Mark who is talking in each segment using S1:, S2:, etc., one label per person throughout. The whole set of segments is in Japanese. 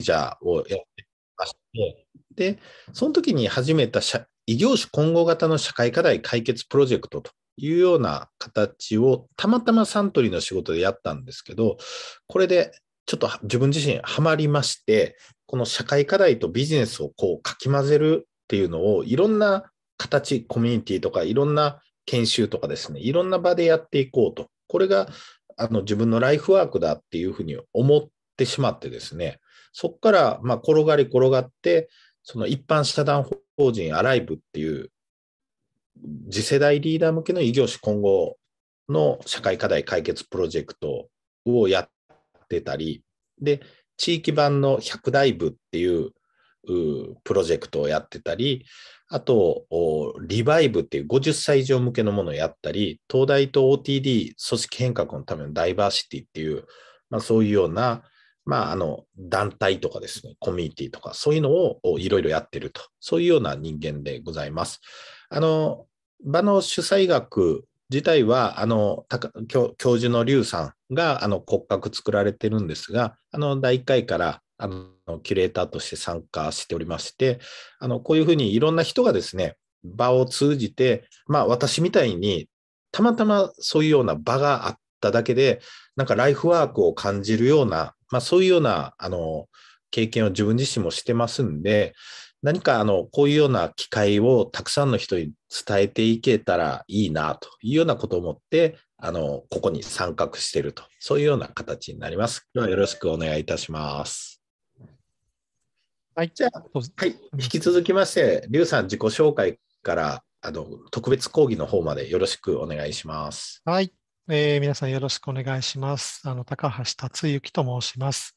S1: ジャーをやってまして、で、その時に始めた異業種混合型の社会課題解決プロジェクトというような形をたまたまサントリーの仕事でやったんですけど、これでちょっと自分自身ハマりまして、この社会課題とビジネスをこうかき混ぜるっていうのをいろんな形、コミュニティとかいろんな研修とかですね、いろんな場でやっていこうと。これがあの自分のライフワークだっていうふうに思ってしまってですね、そこからまあ転がり転がって、その一般社団法人アライブっていう次世代リーダー向けの異業種今後の社会課題解決プロジェクトをやってたり、で、地域版の百大部っていうプロジェクトをやってたり、あと、リバイブっていう50歳以上向けのものをやったり、東大と OTD 組織変革のためのダイバーシティっていう、まあ、そういうようなまあ、あの、団体とかですね、コミュニティとか、そういうのをいろいろやってると、そういうような人間でございます。あの、場の主催学自体は、あの、教授の劉さんが、あの、骨格作られてるんですが、あの、第1回から、あの、キュレーターとして参加しておりまして、あの、こういうふうにいろんな人がですね、場を通じて、まあ、私みたいに、たまたまそういうような場があっただけで、なんかライフワークを感じるような、まあ、そういうようなあの経験を自分自身もしてますんで、何かあのこういうような機会をたくさんの人に伝えていけたらいいなというようなことを思って、あのここに参画していると、そういうような形になります。今日はよろしくお願いいたします。はい、じゃあ、はい、引き続きまして、リュウさん自己紹介からあの特別講義の方までよろしくお願いします。は
S2: いえー、皆さんよろしくお願いします。あの高橋達之と申します。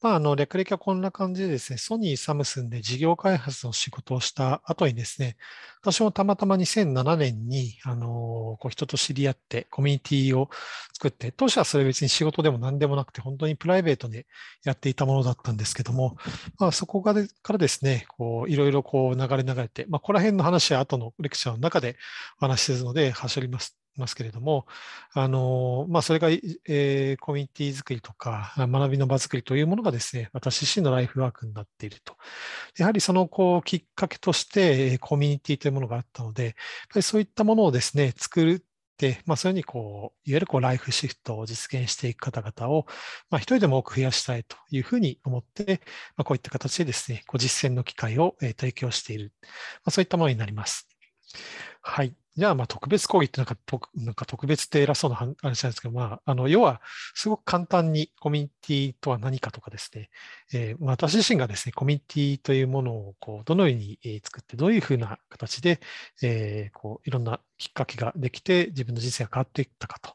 S2: まあ、あの略歴はこんな感じでですね、ソニー・サムスンで事業開発の仕事をした後にですね、私もたまたま2007年にあのこう人と知り合ってコミュニティを作って、当初はそれ別に仕事でも何でもなくて、本当にプライベートでやっていたものだったんですけども、まあ、そこからからですね、こういろいろこう流れ流れて、まあ、ここら辺の話は後のレクチャーの中でお話しするので、走りますますけれども、あのまあ、それが、えー、コミュニティ作りとか学びの場作りというものがですね、私自身のライフワークになっていると。やはりそのこうきっかけとしてコミュニティというものがあったので、やっぱりそういったものをですね、作るで、まあ、そういうふうにこう、いわゆるこうライフシフトを実現していく方々を、まあ、人でも多く増やしたいというふうに思って、まあ、こういった形でですね、こう実践の機会を提供している、まあ、そういったものになります。はい。じゃあ、まあ、特別講義ってなんか、なんか特別って偉そうな話なんですけど、まあ、あの、要は、すごく簡単にコミュニティとは何かとかですね、えー、私自身がですね、コミュニティというものを、こう、どのように作って、どういうふうな形で、えー、こう、いろんなきっかけができて、自分の人生が変わっていったかと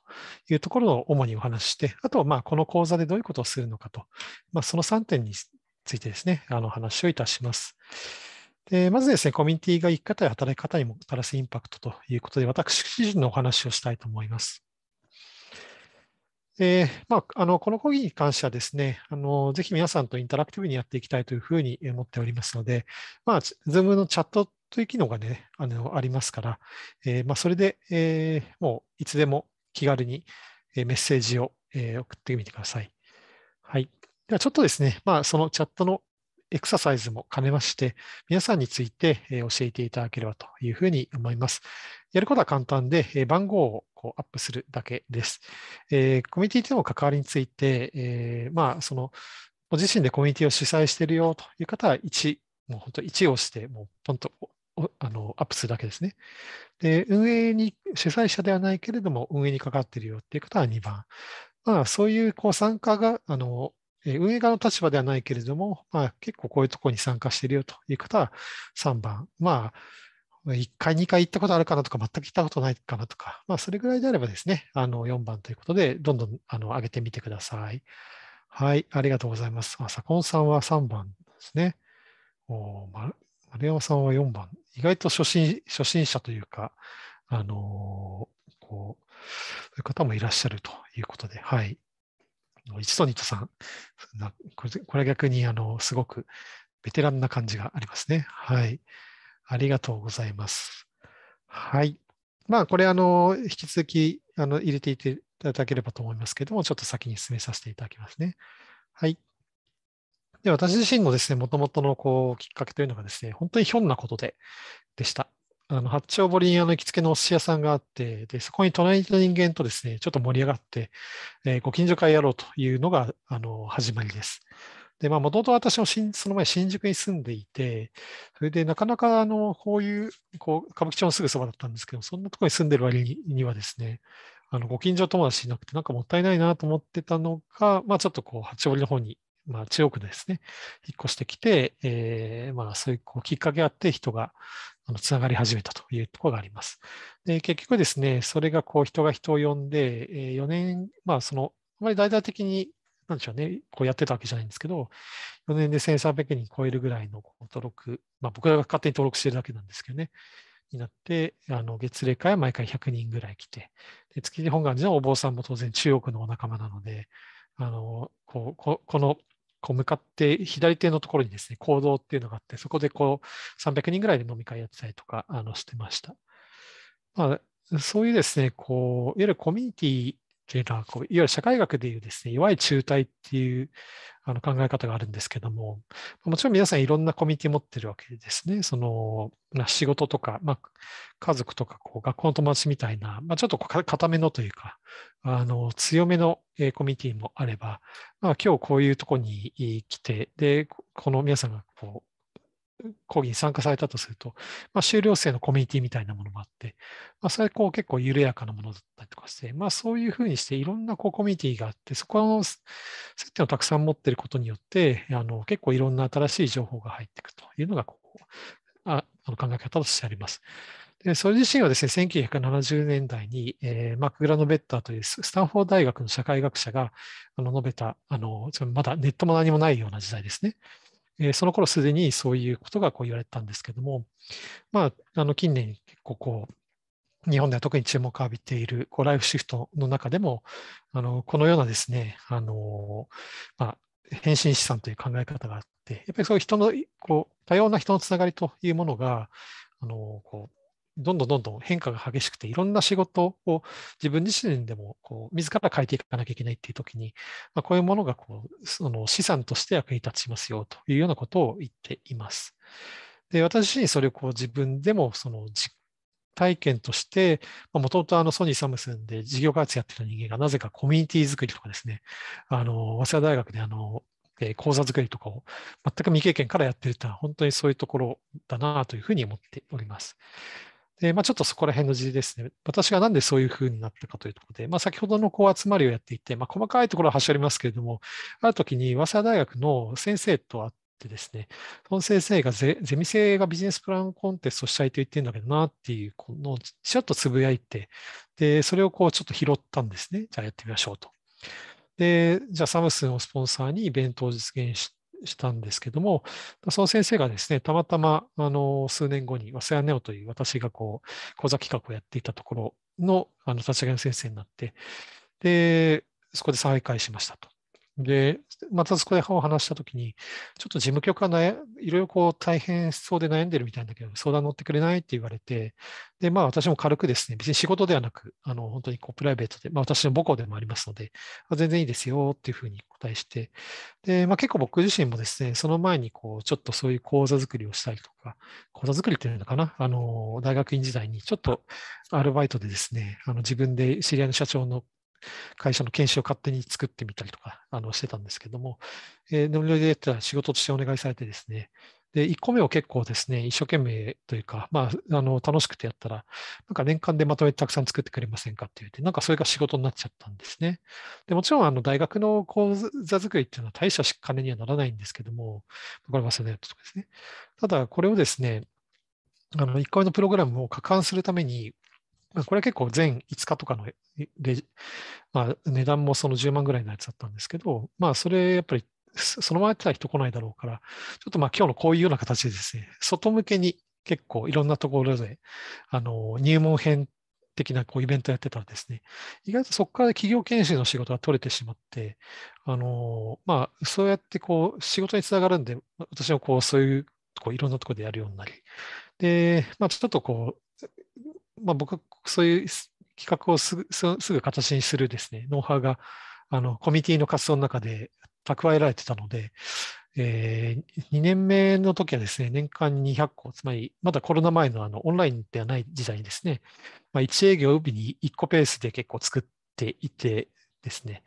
S2: いうところを主にお話しして、あとは、まあ、この講座でどういうことをするのかと、まあ、その3点についてですね、あの、話をいたします。でまずですね、コミュニティが生き方や働き方にもたらすインパクトということで、私自身のお話をしたいと思います。えーまあ、あのこの講義に関してはですねあの、ぜひ皆さんとインタラクティブにやっていきたいというふうに思っておりますので、まあ、Zoom のチャットという機能が、ね、あのありますから、えーまあ、それで、えー、もういつでも気軽にメッセージを、え送ってみてください。はい、ではちょっとですね、まあ、そのチャットのエクササイズも兼ねまして、皆さんについて教えていただければというふうに思います。やることは簡単で、番号をこうアップするだけです。えコミュニティとの関わりについて、えまあ、その、ご自身でコミュニティを主催しているよという方は1、もう本当1をして、もうポンとあのアップするだけですね。で、運営に、主催者ではないけれども、運営に関わっているよっていう方は2番。まあ、そういうこう参加が、あの、え運営側の立場ではないけれども、まあ、結構こういうところに参加しているよという方は3番。まあ、1回、2回行ったことあるかなとか、全く行ったことないかなとか、まあ、それぐらいであればですね、あの4番ということで、どんどんあの上げてみてください。はい、ありがとうございます。あ、左近さんは3番ですね。お丸山さんは4番。意外と初心初心者というか、あのー、こう、そういう方もいらっしゃるということで、はい。一ソニットさん、これこれ逆にあのすごくベテランな感じがありますね。はい。ありがとうございます。はい。まあ、これ、あの、引き続き、あの、入れていただければと思いますけれども、ちょっと先に進めさせていただきますね。はい。で、私自身のですね、もともとのこう、きっかけというのがですね、本当にひょんなことで、でした。あの、八丁堀にあの行きつけのお寿司屋さんがあって、で、そこに隣の人間とですね、ちょっと盛り上がって、えー、ご近所会やろうというのが、あの、始まりです。で、まあ、もともと私もその前新宿に住んでいて、それでなかなか、あの、こういう、こう、歌舞伎町のすぐそばだったんですけど、そんなところに住んでる割にはですね、あの、ご近所友達いなくて、なんかもったいないなと思ってたのが、まあ、ちょっとこう、八丁堀の方にまあ、中国ですね、引っ越してきて、えー、まあ、そういうこうきっかけがあって人があのつながり始めたというところがあります。で結局ですね、それがこう人が人を呼んで、えー、4年、まあ、その、あまり大々的に、なんでしょうね、こうやってたわけじゃないんですけど、4年で1300人超えるぐらいの登録、まあ、僕らが勝手に登録してるだけなんですけどね、になって、あの月例会は毎回100人ぐらい来て、で築地本願寺のお坊さんも当然中国のお仲間なので、あのこうここのこう向かって左手のところにですね、行動っていうのがあって、そこでこう300人ぐらいで飲み会やってたりとかあのしてました。まあ、そういうですね、こう、いわゆるコミュニティっていうのはこう、いわゆる社会学でいうですね、いわゆる中退っていうあの考え方があるんですけども、もちろん皆さんいろんなコミュニティ持ってるわけですね。その、まあ、仕事とか、まあ、家族とかこう学校の友達みたいな、まあ、ちょっと固めのというか、あの強めのコミュニティもあれば、まあ、今日こういうとこに来て、で、この皆さんがこう講義に参加されたとすると、まあ、修了生のコミュニティみたいなものもあって、まあ、それこう結構緩やかなものだったりとかして、まあ、そういうふうにしていろんなこうコミュニティがあって、そこの接点をたくさん持っていることによって、あの結構いろんな新しい情報が入っていくというのがここあの考え方としてあります。でそれ自身はですね、1970年代に、えー、マック・グラノベッターというスタンフォード大学の社会学者があの述べたあの、まだネットも何もないような時代ですね。えー、その頃すでにそういうことがこう言われたんですけども、まあ、あの近年結構こう日本では特に注目を浴びているこうライフシフトの中でも、あのこのようなですね、あのまあ、変身資産という考え方があって、やっぱりそういう人のこう多様な人のつながりというものが、あのこうどんどんどんどん変化が激しくて、いろんな仕事を自分自身でもこう自ら変えていかなきゃいけないっていう時に、まあ、こういうものがこうその資産として役に立ちますよというようなことを言っています。で私自身それをこう自分でもその実体験として、もともとソニー・サムスンで事業開発やってた人間がなぜかコミュニティ作りとかですね、あの早稲田大学であの講座作りとかを全く未経験からやってるとは本当にそういうところだなというふうに思っております。で、まあ、ちょっとそこら辺の事例ですね。私がなんでそういうふうになったかというところで、まあ、先ほどのこう集まりをやっていて、まあ、細かいところは走りますけれども、ある時に早稲田大学の先生と会って、ですね、その先生がゼゼミ生がビジネスプランコンテストしたいと言ってるんだけどなっていうこのをちらっとつぶやいて、で、それをこうちょっと拾ったんですね。じゃあやってみましょうと。で、じゃあサムスンをスポンサーにイベントを実現ししたんですけども、その先生がですね、たまたまあの数年後に、早稲田ネオという私がこう講座企画をやっていたところのあの立ち上げの先生になって、で、そこで再会しましたと。で、またそこでお話したときに、ちょっと事務局はいろいろこう大変そうで悩んでるみたいだけど、相談乗ってくれないって言われて、で、まあ私も軽くですね、別に仕事ではなく、あの、本当にこうプライベートで、まあ私の母校でもありますので、全然いいですよっていうふうに答えして、で、まあ結構僕自身もですね、その前にこう、ちょっとそういう講座作りをしたりとか、講座作りっていうのかな、あの、大学院時代にちょっとアルバイトでですね、あの自分で知り合いの社長の会社の研修を勝手に作ってみたりとかあのしてたんですけども、えー、ノリノリでやったら仕事としてお願いされてですね、で、1個目を結構ですね、一生懸命というか、まあ、あの、楽しくてやったら、なんか年間でまとめてたくさん作ってくれませんかって言って、なんかそれが仕事になっちゃったんですね。で、もちろん、あの、大学の講座作りっていうのは大した金にはならないんですけども、わかりますよね、とかですね。ただ、これをですね、あの、1個目のプログラムを加管するために、これは結構全5日とかのレ、まあ、値段もその10万ぐらいのやつだったんですけど、まあそれやっぱりそのままやってたら人来ないだろうから、ちょっとまあ今日のこういうような形でですね、外向けに結構いろんなところで、あの、入門編的なこうイベントやってたらですね、意外とそこから企業研修の仕事が取れてしまって、あの、まあそうやってこう仕事につながるんで、私もこうそういうこういろんなところでやるようになり、で、まあちょっとこう、まあ、僕はそういう企画をすぐすぐ形にするですね、ノウハウがあのコミュニティの活動の中で蓄えられてたので、えー、2年目の時はですね、年間200個、つまりまだコロナ前のあのオンラインではない時代にですね、まあ、1営業日に1個ペースで結構作っていて、ですね。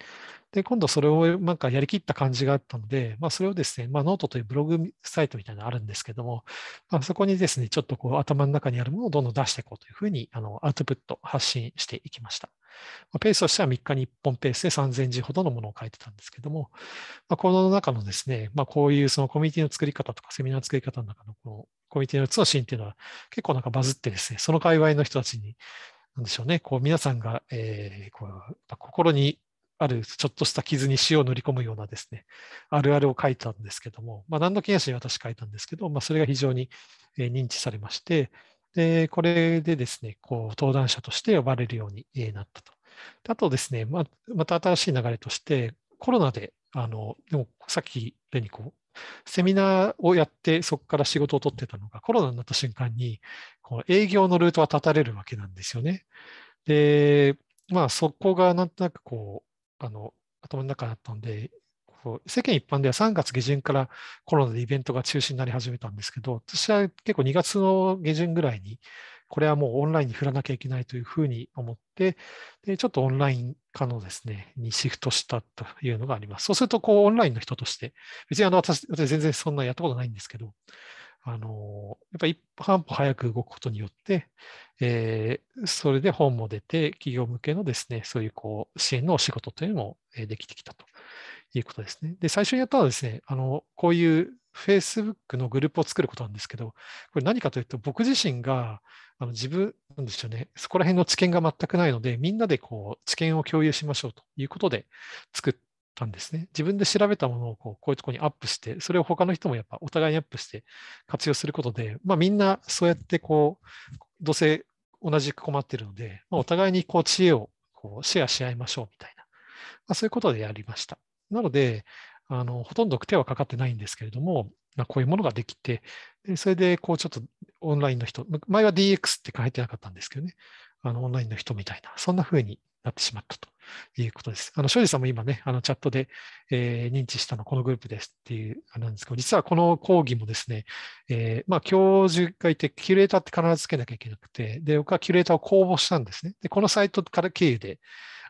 S2: で、今度それをなんかやりきった感じがあったので、まあ、それをですね、まあ、ノートというブログサイトみたいなのあるんですけども、まあ、そこにですね、ちょっとこう頭の中にあるものをどんどん出していこうというふうにあのアウトプット、発信していきました。まあ、ペースとしては3日に1本ペースで3000字ほどのものを書いてたんですけども、まあ、この中のですね、まあ、こういうそのコミュニティの作り方とかセミナーの作り方の中のこのコミュニティの4つのシーンっていうのは結構なんかバズってですね、その界隈の人たちになんでしょうね、こう皆さんが、えー、こう心にあるちょっとした傷に塩を塗り込むようなですね、あるあるを書いたんですけども、まあ、何の記念誌に私書いたんですけど、まあ、それが非常に認知されまして、でこれでですね、こう登壇者として呼ばれるようになったと。あとですね、まあ、また新しい流れとして、コロナで、あのでもさっき例にこうセミナーをやって、そこから仕事を取ってたのが、コロナになった瞬間に、こう営業のルートは断たれるわけなんですよね。で、まあ、そこがなんとなくこあの頭の中だったので、世間一般では3月下旬からコロナでイベントが中止になり始めたんですけど、私は結構2月の下旬ぐらいに、これはもうオンラインに振らなきゃいけないというふうに思って、でちょっとオンライン化のですね、にシフトしたというのがあります。そうすると、こう、オンラインの人として、別にあの私、私全然そんなやったことないんですけど、あのやっぱり一歩半歩早く動くことによって、えー、それで本も出て、企業向けのですね、そういうこう支援のお仕事というのもできてきたということですね。で、最初にやったのはですね、あのこういう Facebook のグループを作ることなんですけど、これ何かというと、僕自身があの自分、なんでしょうね、そこら辺の知見が全くないので、みんなでこう知見を共有しましょうということで作ったんですね。自分で調べたものをこうこういうとこにアップして、それを他の人もやっぱお互いにアップして活用することで、まあ、みんなそうやってこう、どうせ同じく困ってるので、まあ、お互いにこう知恵をこうシェアし合いましょうみたいな、まあ、そういうことでやりました。なので、あのほとんど手はかかってないんですけれども、まあ、こういうものができて、それでこうちょっとオンラインの人、前は DX って書いてなかったんですけどね、あのオンラインの人みたいな、そんな風になってしまったと。いうことです。あの、庄司さんも今ね、あのチャットで、えー、認知したのこのグループですっていうあれなんですけど、実はこの講義もですね、えー、まあ、教授がいて、キュレーターって必ずつけなきゃいけなくて、で、僕はキュレーターを公募したんですね。で、このサイトから経由で、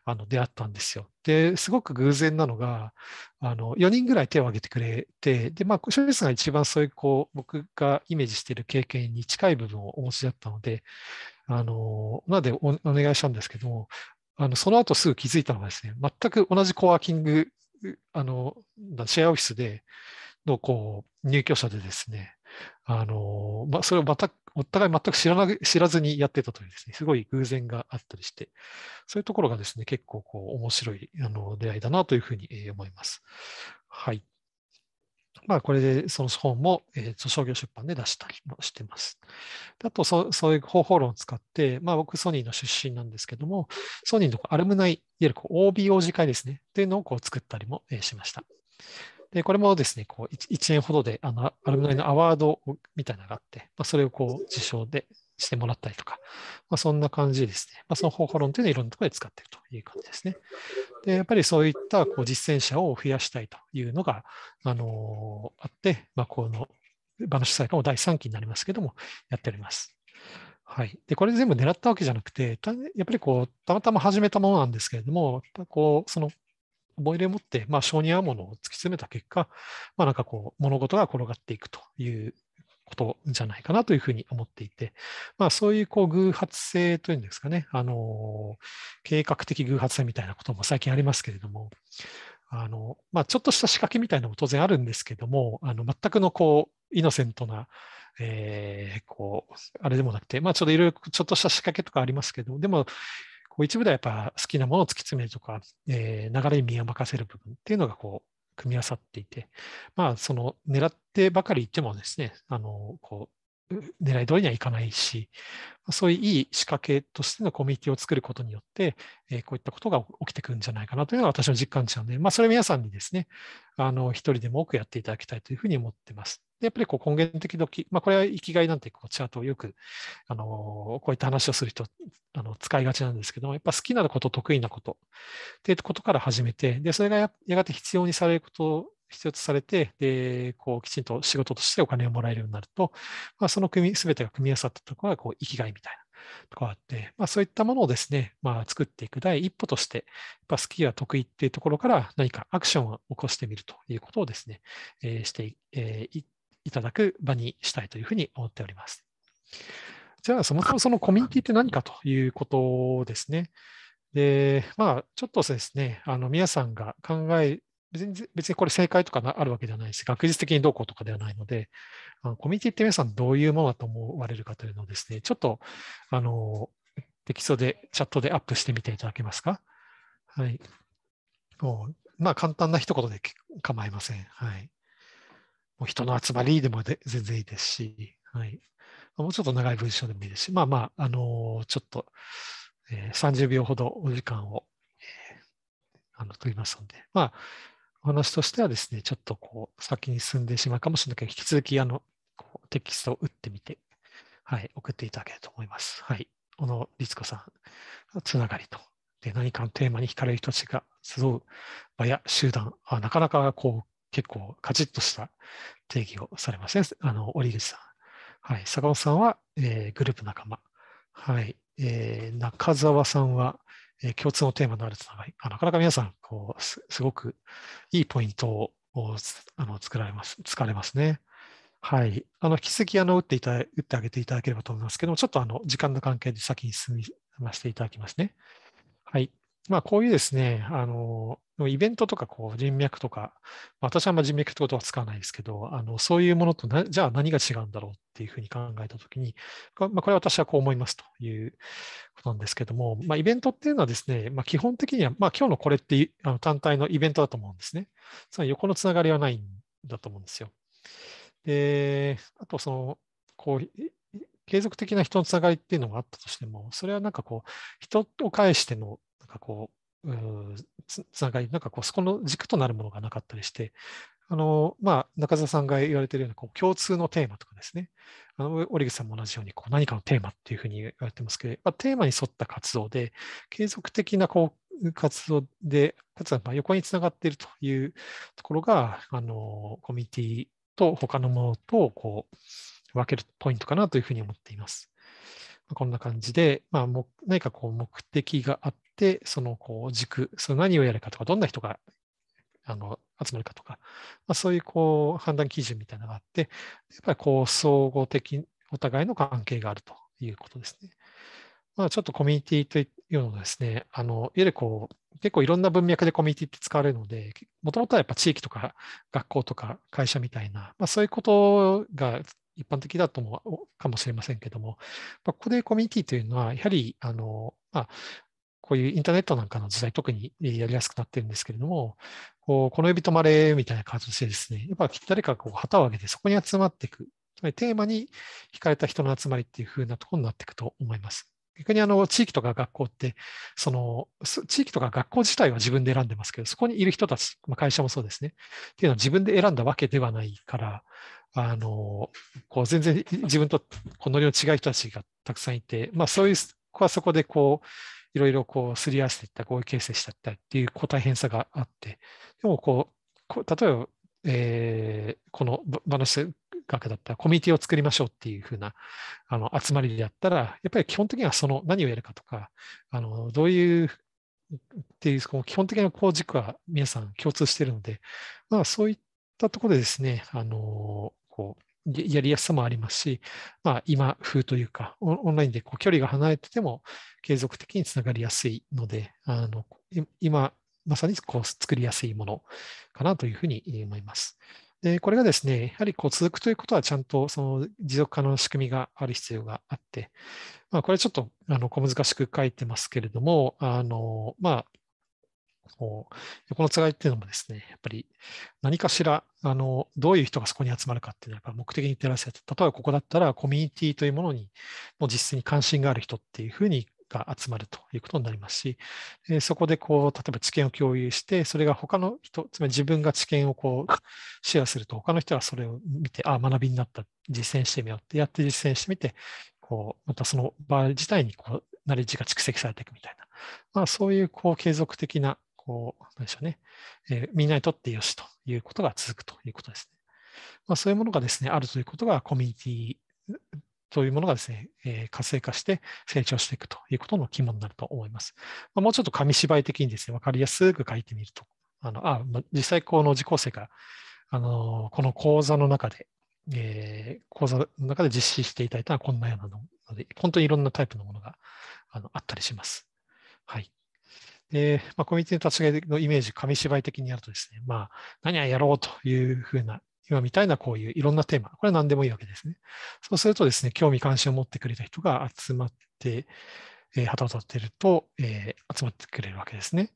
S2: あの出会ったんですよ。で、すごく偶然なのが、あの4人ぐらい手を挙げてくれて、で、まあ、庄司さんが一番そういう、こう、僕がイメージしている経験に近い部分をお持ちだったので、あの、なのでお願いしたんですけども、あのその後すぐ気づいたのがですね、全く同じコワーキング、あのシェアオフィスでのこう入居者でですね、あのま、それをまたお互い全く知らな知らずにやってたというですね、すごい偶然があったりして、そういうところがですね、結構こう面白いあの出会いだなというふうに思います。はい。まあ、これでその本も、えー、商業出版で出したりもしてます。あとそ、そういう方法論を使って、まあ、僕、ソニーの出身なんですけども、ソニーのアルムナイ、いわゆるこう OBO 次会ですね、というのをこう作ったりも、えー、しました。で、これもですね、こう 1, 1, 年ほどであのアルムナイのアワードみたいなのがあって、まあ、それをこう受賞でしてもらったりとか、まあ、そんな感じですね、まあ、その方法論というのはいろんなところで使っているという感じですね。で、やっぱりそういったこう実践者を増やしたいというのが、あのあって、まあ、この場の主催官も第3期になりますけども、やっております。はい、でこれ全部狙ったわけじゃなくて、やっぱりこうたまたま始めたものなんですけれども、こうその思い入れを持って、まあ、性に合うものを突き詰めた結果、まあ、なんかこう、物事が転がっていくということじゃないかなというふうに思っていて、まあ、そういうこう偶発性というんですかね、あの計画的偶発性みたいなことも最近ありますけれども、あのまあ、ちょっとした仕掛けみたいなのも当然あるんですけども、あの全くのこうイノセントな、えー、こうあれでもなくて、まあ、ちょっといろいろちょっとした仕掛けとかありますけど、でも、こう一部ではやっぱ好きなものを突き詰めるとか、えー、流れに身を任せる部分っていうのがこう組み合わさっていて、まあ、その狙ってばかりいてもですね、あのこう狙い通りにはいかないし、そういういい仕掛けとしてのコミュニティを作ることによって、えこういったことが起きてくるんじゃないかなというのが私の実感値なので、まあ、それ皆さんにですね、あの一人でも多くやっていただきたいというふうに思ってます。で、やっぱりこう根源的時、まあ、これは生きがいなんてこうチャートをよく、あのこういった話をする人、あの使いがちなんですけども、やっぱ好きなこと、得意なことっていうことから始めて、で、それがやがて必要にされること必要とされて、で、こう、きちんと仕事としてお金をもらえるようになると、まあ、その組、すべてが組み合わさったところが、こう、生きがいみたいなところがあって、まあ、そういったものをですね、まあ、作っていく第一歩として、やっぱ好きや得意っていうところから何かアクションを起こしてみるということをですね、えー、して、えー、いいただく場にしたいというふうに思っております。じゃあ、そもそもそのコミュニティって何かということですね。で、まあ、ちょっとですね、あの皆さんが考え、別に別にこれ正解とかあるわけではないし、学術的にどうこうとかではないので、あのコミュニティって皆さんどういうものだと思われるかというのをですね、ちょっと、あの、テキストで、チャットでアップしてみていただけますか。はい。もうまあ、簡単な一言で構いません。はい。もう人の集まりでもで全然いいですし、はい、もうちょっと長い文章でもいいですし、まあまあ、あのー、ちょっと、えー、30秒ほどお時間を、えー、あの取りますので、まあ、お話としてはですね、ちょっとこう先に進んでしまうかもしれないけど、引き続きあのこうテキストを打ってみて、はい、送っていただけると思います。はい、小野律子さん、つながりと。で何かのテーマに惹かれる人たちが集う場や集団あ、なかなかこう結構カチッとした定義をされますね。あの、折口さん。はい。坂本さんは、えー、グループ仲間。はい。えー、中澤さんは、えー、共通のテーマのあるつながり。あなかなか皆さん、こうす、すごくいいポイントをあの作られます、使われますね。はい。あの、引き続き、あの、打っていた、打ってあげていただければと思いますけども、ちょっと、あの、時間の関係で先に進みましていただきますね。はい。まあ、こういうですね、あの、イベントとかこう人脈とか、私はあんま人脈ってことは使わないですけど、あのそういうものとな、じゃあ何が違うんだろうっていうふうに考えたときに、まあ、これは私はこう思いますということなんですけども、まあ、イベントっていうのはですね、まあ、基本的には、まあ、今日のこれってあの単体のイベントだと思うんですね。つまり横のつながりはないんだと思うんですよ。で、あとその、こう、継続的な人のつながりっていうのがあったとしても、それはなんかこう、人を介しての、なんかこう、つながり、なんかこう、そこの軸となるものがなかったりして、あの、まあ、中澤さんが言われているような、こう、共通のテーマとかですね。あの、折口さんも同じように、こう、何かのテーマっていうふうに言われてますけど、まあ、テーマに沿った活動で、継続的な、こう、活動で、かつ、まあ、横につながっているというところが、あの、コミュニティと他のものと、こう、分けるポイントかなというふうに思っています。こんな感じで、まあ、何かこう目的があっ、そのこう軸、その何をやるかとか、どんな人があの集まるかとか、まあ、そういうこう判断基準みたいなのがあって、やっぱりこう総合的、お互いの関係があるということですね。まあ、ちょっとコミュニティというのですね、あのいわゆるこう結構いろんな文脈でコミュニティって使われるので、もともとはやっぱ地域とか学校とか会社みたいな、まあ、そういうことが一般的だと思うかもしれませんけども、まあ、ここでコミュニティというのは、やはりあの、まあ、こういうインターネットなんかの時代、特にやりやすくなってるんですけれども、この指止まれみたいな形でですね、やっぱ誰かこう旗を上げてそこに集まっていく。つまりテーマに惹かれた人の集まりっていう風なところになっていくと思います。逆にあの地域とか学校って、その地域とか学校自体は自分で選んでますけど、そこにいる人たち、まあ、会社もそうですね、っていうのは自分で選んだわけではないから、あのこう全然自分とこのりの違う人たちがたくさんいて、まあ、そういう子はそこでこういろいろこうすり合わせていった合意形成したったりっていう個体大変さがあってでもこう例えば、えー、このバナシ学だったらコミュニティを作りましょうっていうふうなあの集まりでやったらやっぱり基本的にはその何をやるかとかあのどういうっていう基本的な構軸は皆さん共通しているので、まあ、そういったところでですねあのこうやりやすさもありますし、まあ、今風というか、オンラインでこう距離が離れてても継続的につながりやすいので、あの今まさにこう作りやすいものかなというふうに思います。でこれがですね、やはりこう続くということは、ちゃんとその持続可能な仕組みがある必要があって、まあ、これちょっとあの小難しく書いてますけれども、あのまあ、このつがいっていうのもですね、やっぱり何かしら、あの、どういう人がそこに集まるかっていうのはやっぱ目的に照らせて、例えばここだったらコミュニティというものに、の実質に関心がある人っていうふうにが集まるということになりますし、えそこでこう、例えば知見を共有して、それが他の人、つまり自分が知見をこう、シェアすると、他の人はそれを見て、ああ、学びになった、実践してみようって、やって実践してみて、こう、またその場自体にこう、ナレッジが蓄積されていくみたいな、まあ、そういうこう継続的なこう、んでしょうね、えー、みんなにとってよしということが続くということですね。まあ、そういうものがですね、あるということがコミュニティというものがですね、えー、活性化して成長していくということの肝になると思います。まあ、もうちょっと紙芝居的にですね、わかりやすく書いてみると、あのあ実際この受講生が、あのこの講座の中で、えー、講座の中で実施していただいたのはこんなようなので、本当にいろんなタイプのものがあのあったりします。はい。で、まあ、コミュニティの立ち上げのイメージ、紙芝居的にやるとですね、まあ、何やろうというふうな、今みたいなこういういろんなテーマ、これは何でもいいわけですね。そうするとですね、興味関心を持ってくれた人が集まって、えー、旗を立てると、えー、集まってくれるわけですね。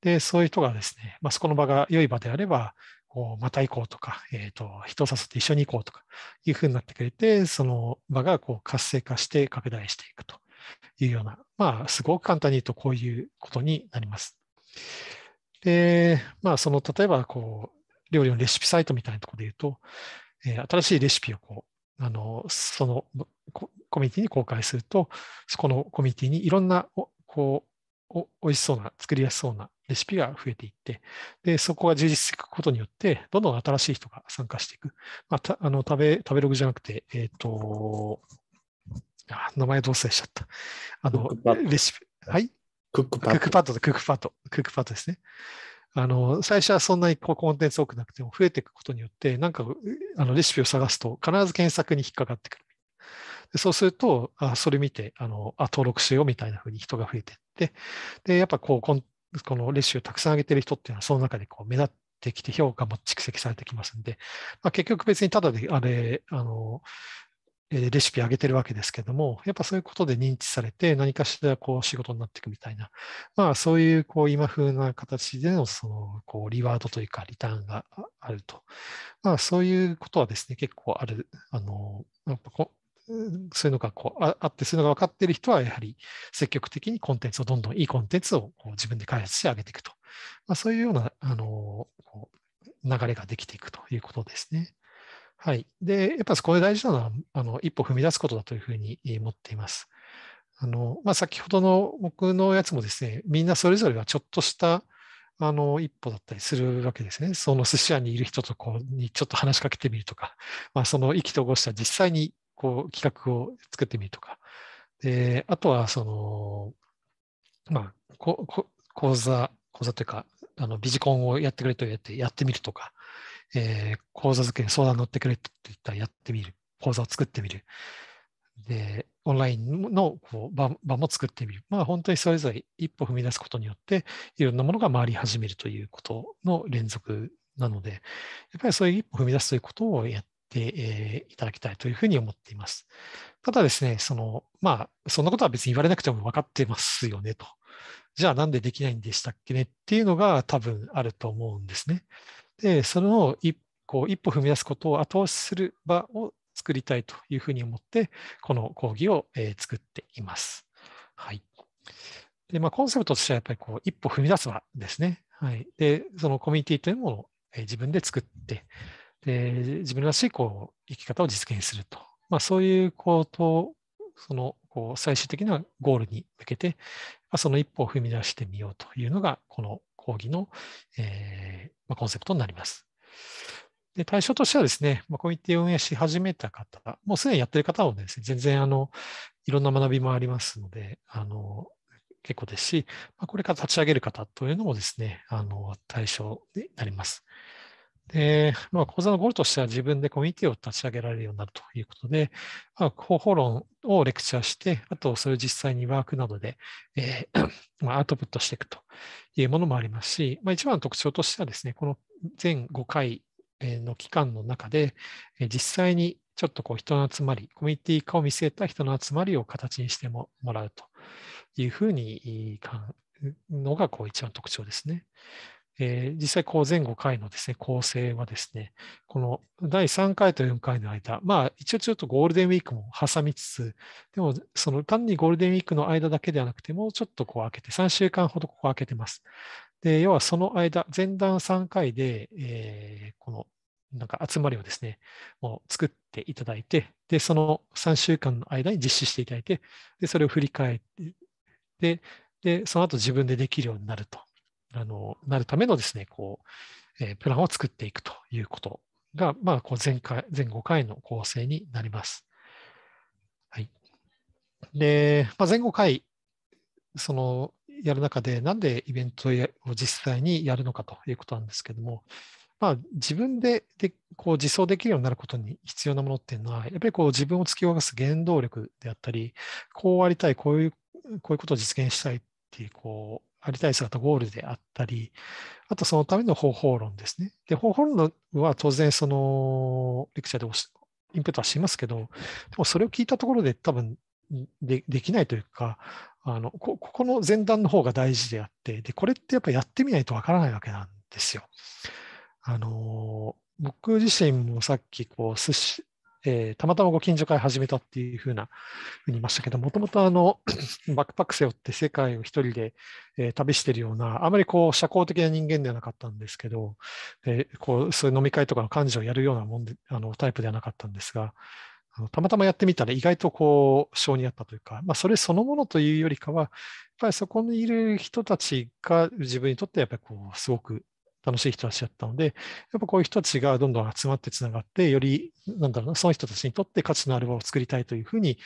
S2: で、そういう人がですね、まあ、そこの場が良い場であれば、こうまた行こうとか、えーと、人を誘って一緒に行こうとかいうふうになってくれて、その場がこう活性化して拡大していくというような、まあ、すごく簡単に言うとこういうことになります。で、まあ、その、例えば、こう、料理のレシピサイトみたいなところで言うと、えー、新しいレシピをこう、あの、そのコミュニティに公開すると、そこのコミュニティにいろんな、こう、おいしそうな、作りやすそうなレシピが増えていって、で、そこが充実していくことによって、どんどん新しい人が参加していく。まあ、あの食べ、食べログじゃなくて、えっ、ー、と、あ名前どうせしちゃった。あの、レシピ、はい。クックパッド。クックパッドクックパッド、クックパッドですね。あの、最初はそんなにこうコンテンツ多くなくても増えていくことによって、なんかあのレシピを探すと必ず検索に引っかかってくる。でそうすると、あそれ見てあのあ、登録しようみたいなふうに人が増えていって、で、やっぱこう、ここのレシピをたくさん上げてる人っていうのは、その中でこう目立ってきて評価も蓄積されてきますんで、まあ、結局別にただで、あれ、あの、レシピ上げてるわけですけども、やっぱそういうことで認知されて何かしらこう仕事になっていくみたいな、まあそういうこう今風な形でのそのこうリワードというかリターンがあると。まあそういうことはですね、結構ある、あの、やっぱこそういうのがこうあって、そういうのが分かっている人はやはり積極的にコンテンツをどんどんいいコンテンツをこう自分で開発して上げていくと。まあそういうような、あの、流れができていくということですね。はい。で、やっぱこれ大事なのは、あの、一歩踏み出すことだというふうに思っています。あの、まあ、先ほどの僕のやつもですね、みんなそれぞれがちょっとした、あの、一歩だったりするわけですね。その寿司屋にいる人とこう、にちょっと話しかけてみるとか、まあ、その意気投合した実際に、こう、企画を作ってみるとか。で、あとは、その、まあ、ここ講座、講座というか、あの、ビジコンをやってくれと言ってやってみるとか、えー、講座付けに相談乗ってくれって言ったらやってみる。講座を作ってみる。で、オンラインのこう場場も作ってみる。まあ本当にそれぞれ一歩踏み出すことによって、いろんなものが回り始めるということの連続なので、やっぱりそういう一歩踏み出すということをやって、えー、いただきたいというふうに思っています。ただですね、その、まあ、そんなことは別に言われなくても分かってますよねと。じゃあなんでできないんでしたっけねっていうのが多分あると思うんですね。で、その一こう一歩踏み出すことを後押しする場を作りたいというふうに思って、この講義を、え作っています。はい。で、まあ、コンセプトとしてはやっぱりこう一歩踏み出す場ですね。はい。で、そのコミュニティというものを、え自分で作って、で自分らしいこう生き方を実現すると。まあ、そういうことそのこう最終的なゴールに向けて、まあ、その一歩を踏み出してみようというのが、この講義の、えー、コンセプトになります。で対象としてはですね、まあ、コミュニテ運営し始めた方、もうすでにやってる方もですね、全然あのいろんな学びもありますので、あの結構ですし、まあ、これから立ち上げる方というのもですね、あの対象になります。で、まあ、講座のゴールとしては自分でコミュニティを立ち上げられるようになるということで、まあ、方法論をレクチャーして、あとそれを実際にワークなどで、えー、まあ、アウトプットしていくというものもありますし、まあ、一番の特徴としてはですね、この全5回の期間の中で、実際にちょっとこう人の集まり、コミュニティ化を見据えた人の集まりを形にしてももらうというふうにのがこう一番特徴ですね。えー、実際こう前後回のですね、構成はですね、この第3回と4回の間、まあ一応ちょっとゴールデンウィークも挟みつつ、でもその単にゴールデンウィークの間だけではなくて、もうちょっとこう開けて、3週間ほどここ開けてます。で、要はその間、前段3回で、えー、このなんか集まりをですね、もう作っていただいて、で、その3週間の間に実施していただいて、で、それを振り返って、で、でその後自分でできるようになると。あのなるためのですね、こう、えー、プランを作っていくということが、まあ、こう前回、前5回の構成になります。はい。で、まあ、前5回、その、やる中で、なんでイベントを実際にやるのかということなんですけども、まあ、自分ででこう自走できるようになることに必要なものっていうのは、やっぱりこう自分を突き動かす原動力であったり、こうありたい、こういうこういうことを実現したいっていうこう、ありたい姿ゴールであったり、あとそのための方法論ですね。で、方法論は当然そのレクチャーでインプットはしますけど、でもそれを聞いたところで多分でできないというか、あのここの前段の方が大事であって、で、これってやっぱやってみないとわからないわけなんですよ。あの、僕自身もさっきこう寿司、えー、たまたまご近所会始めたっていうふうなに言いましたけど、もともとあの、バックパック背負って世界を一人で、えー、旅してるような、あまりこう、社交的な人間ではなかったんですけど、えー、こう、そういう飲み会とかの幹事をやるようなもんで、あの、タイプではなかったんですが、あのたまたまやってみたら意外とこう、性に合ったというか、まあ、それそのものというよりかは、やっぱりそこにいる人たちが自分にとってやっぱりこう、すごく楽しい人たちだったので、やっぱこういう人たちがどんどん集まってつながって、より、なんだろうな、その人たちにとって価値のある場を作りたいというふうに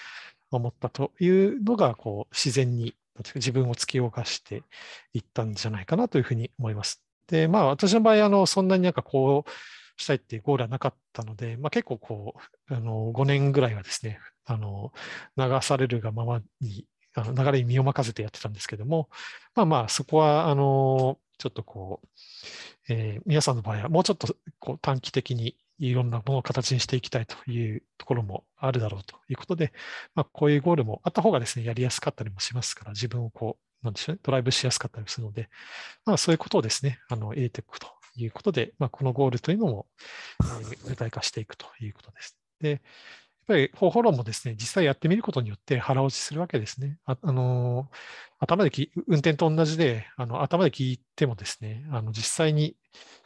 S2: 思ったというのが、こう、自然に自分を突き動かしていったんじゃないかなというふうに思います。で、まあ私の場合、あの、そんなになんかこう、したいっていうゴールはなかったので、まあ、結構こうあの5年ぐらいはですねあの流されるがままにあの流れに身を任せてやってたんですけどもまあまあそこはあのちょっとこうえー、皆さんの場合はもうちょっとこう短期的にいろんなものを形にしていきたいというところもあるだろうということで、まあ、こういうゴールもあった方がですね、やりやすかったりもしますから、自分をこう、なんでしょうね、ドライブしやすかったりするので、まあ、そういうことをですね、あの入れていくということで、まあ、このゴールというのも、えー、具体化していくということです。で、ぱり方法論もですね、実際やってみることによって腹落ちするわけですね。あ、あの頭でき、運転と同じで、あの頭で聞いてもですね、あの実際に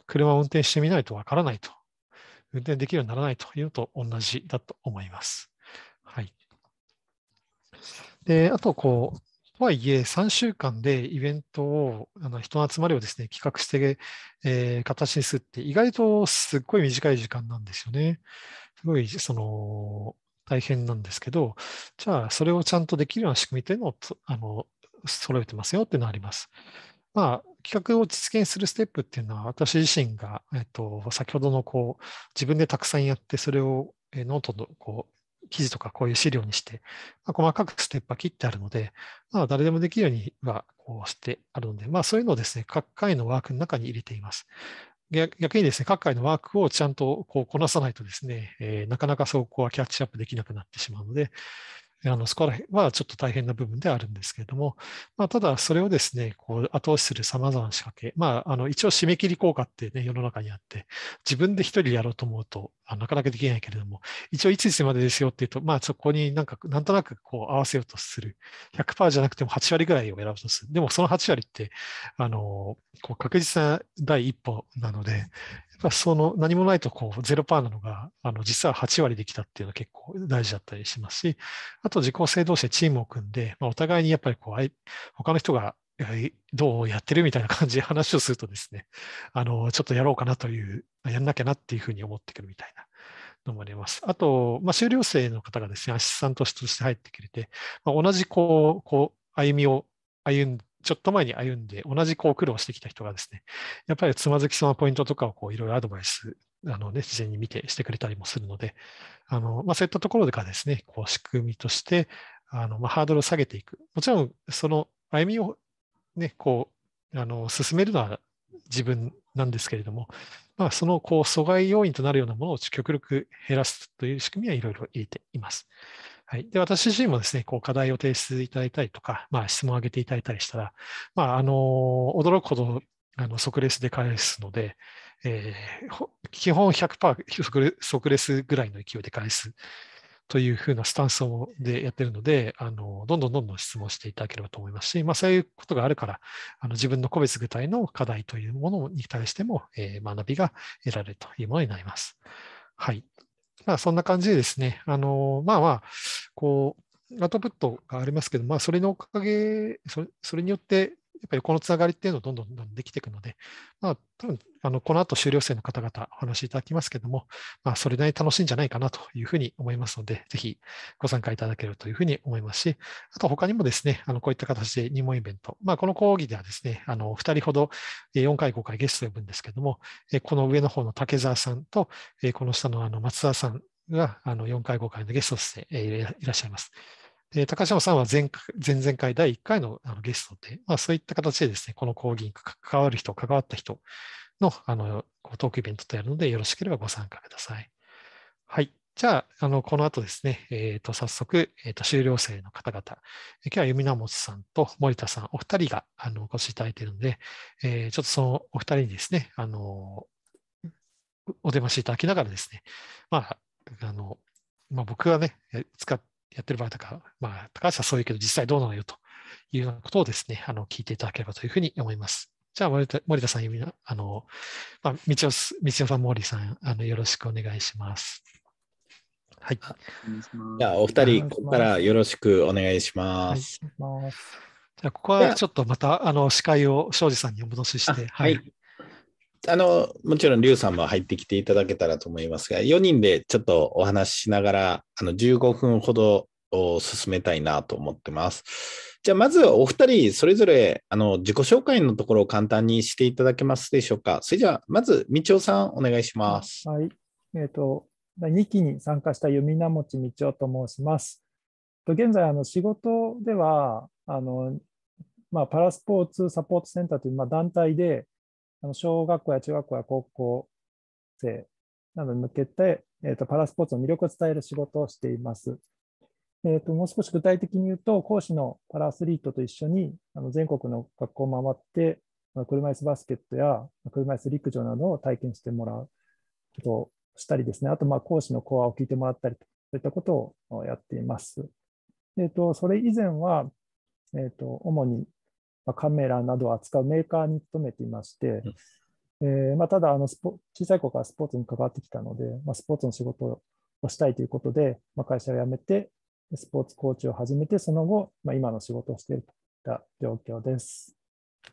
S2: 車を運転してみないとわからないと、運転できるようにならないというのと同じだと思います。はい。で、あと、こう、とはいえ、3週間でイベントを、あの人の集まりをですね、企画して、えー、形にするって、意外とすっごい短い時間なんですよね。すごい、その、大変なんですけど、じゃあ、それをちゃんとできるような仕組みというのを、あの、揃えてますよっていうのがあります。まあ、企画を実現するステップっていうのは、私自身が、えっと、先ほどのこう、自分でたくさんやって、それをノートのこう、記事とかこういう資料にして、まあ、細かくステップは切ってあるので、まあ、誰でもできるようにはこうしてあるので、まあ、そういうのをですね、各回のワークの中に入れています。逆にですね、各界のワークをちゃんとこうこなさないとですね、えー、なかなかそこはキャッチアップできなくなってしまうので、あのそこら辺はちょっと大変な部分であるんですけれども、まあ、ただそれをですね、こう後押しするさまざまな仕掛け、まあ、あの一応締め切り効果ってね、世の中にあって、自分で一人でやろうと思うと、あなかなかできないけれども、一応いついつまでですよっていうと、まあそこになんか、なんとなくこう合わせようとする。100%じゃなくても8割ぐらいを選ぶとする。でもその8割って、あの、こう確実な第一歩なので、その何もないとこう0%なのがあの実は8割できたっていうのは結構大事だったりしますし、あと自己性同士でチームを組んで、まあ、お互いにやっぱりこう他の人がどうやってるみたいな感じで話をするとですね、あのちょっとやろうかなという、やんなきゃなっていうふうに思ってくるみたいな。のもあります。あと、まあ、修了生の方がですね、アシスタントとして入ってくれて、まあ、同じこうこう歩みを歩んちょっと前に歩んで、同じこう苦労してきた人がですね、やっぱりつまずきそうなポイントとかをこういろいろアドバイス、あのね、事前に見てしてくれたりもするので、あのまあ、そういったところでからですね、こう仕組みとして、あのまあ、ハードルを下げていく。もちろん、その歩みをね、こう、あの進めるのは自分なんですけれども、まあ、そのこう阻害要因となるようなものを極力減らすという仕組みはいろいろ入れています。はい、で私自身もですね、こう課題を提出いただいたりとか、まあ、質問を上げていただいたりしたら、まあ、あの驚くほどあの即レスで返すので、えー、基本100%即レスぐらいの勢いで返すというふうなスタンスでやってるので、あのどんどんどんどん質問していただければと思いますし、まあ、そういうことがあるから、あの自分の個別具体の課題というものに対しても、えー、学びが得られるというものになります。はい。まあ、そんな感じでですね、あのまあまあ、こう、アウトプットがありますけど、まあ、それのおかげ、それそれによって、やっぱりこのつながりっていうのをどんどんどんできていくので、まあ、多分あのこの後修了生の方々お話しいただきますけども、まあ、それなりに楽しいんじゃないかなというふうに思いますので、ぜひご参加いただけるというふうに思いますし、あと他にもですね、あのこういった形で入門イベント、まあ、この講義ではですね、あの2人ほど4回、5回ゲスト呼ぶんですけども、この上の方の竹澤さんと、この下のあの松澤さんがあの4回、5回のゲストとしていらっしゃいます。で高島さんは前前々回第1回のあのゲストで、まあ、そういった形でですね、この講義に関わる人、関わった人のあのトークイベントとやるので、よろしければご参加ください。はい。じゃあ、あのこの後ですね、えー、と早速、えー、と修了生の方々、今日は弓名持さんと森田さん、お二人があのお越しいただいているので、えー、ちょっとそのお二人にですね、あのお出ましいただきながらですね、まあ、あの、まあ、僕はね、使っやってる場合とか、まあ、高橋はそういうけど、実際どうなのよというようなことをですね、あの、聞いていただければというふうに思います。じゃあ森田、森田さん、あの、まあ、道夫、道夫さん、森さん、あの、よろしくお願いします。
S1: はい。じゃあ、お二人、ここからよろしくお願いします。
S2: はい、じゃあ、ここはちょっとまた、あの、司会を庄司さんにお戻しして、はい。
S1: あの、もちろん、リュウさんも入ってきていただけたらと思いますが、4人でちょっとお話ししながら、あの、15分ほどを進めたいなと思ってます。じゃあ、まずお二人、それぞれ、あの、自己紹介のところを簡単にしていただけますでしょうか。それじゃあ、まず、みちおさん、お願いします。はい。
S3: えっ、ー、と、第2期に参加した読みなもちみちおと申します。と、現在、あの、仕事では、あの、まあ、パラスポーツサポートセンターという、まあ、団体で、あの小学校や中学校や高校生などに向けて、えーと、パラスポーツの魅力を伝える仕事をしています。えーと、もう少し具体的に言うと、講師のパラアスリートと一緒にあの全国の学校を回って、車椅子バスケットや車椅子陸上などを体験してもらうことをしたりですね、あとまあ講師の講話を聞いてもらったりと、そういったことをやっています。えーと、それ以前は、えーと主にまあ、カメラなどを扱うメーカーに勤めていまして、えー、まあ、ただあのスポ、小さい頃からスポーツに関わってきたので、まあ、スポーツの仕事をしたいということで、まあ、会社を辞めて、スポーツコーチを始めて、その後、まあ、今の仕事をしているといった状況です。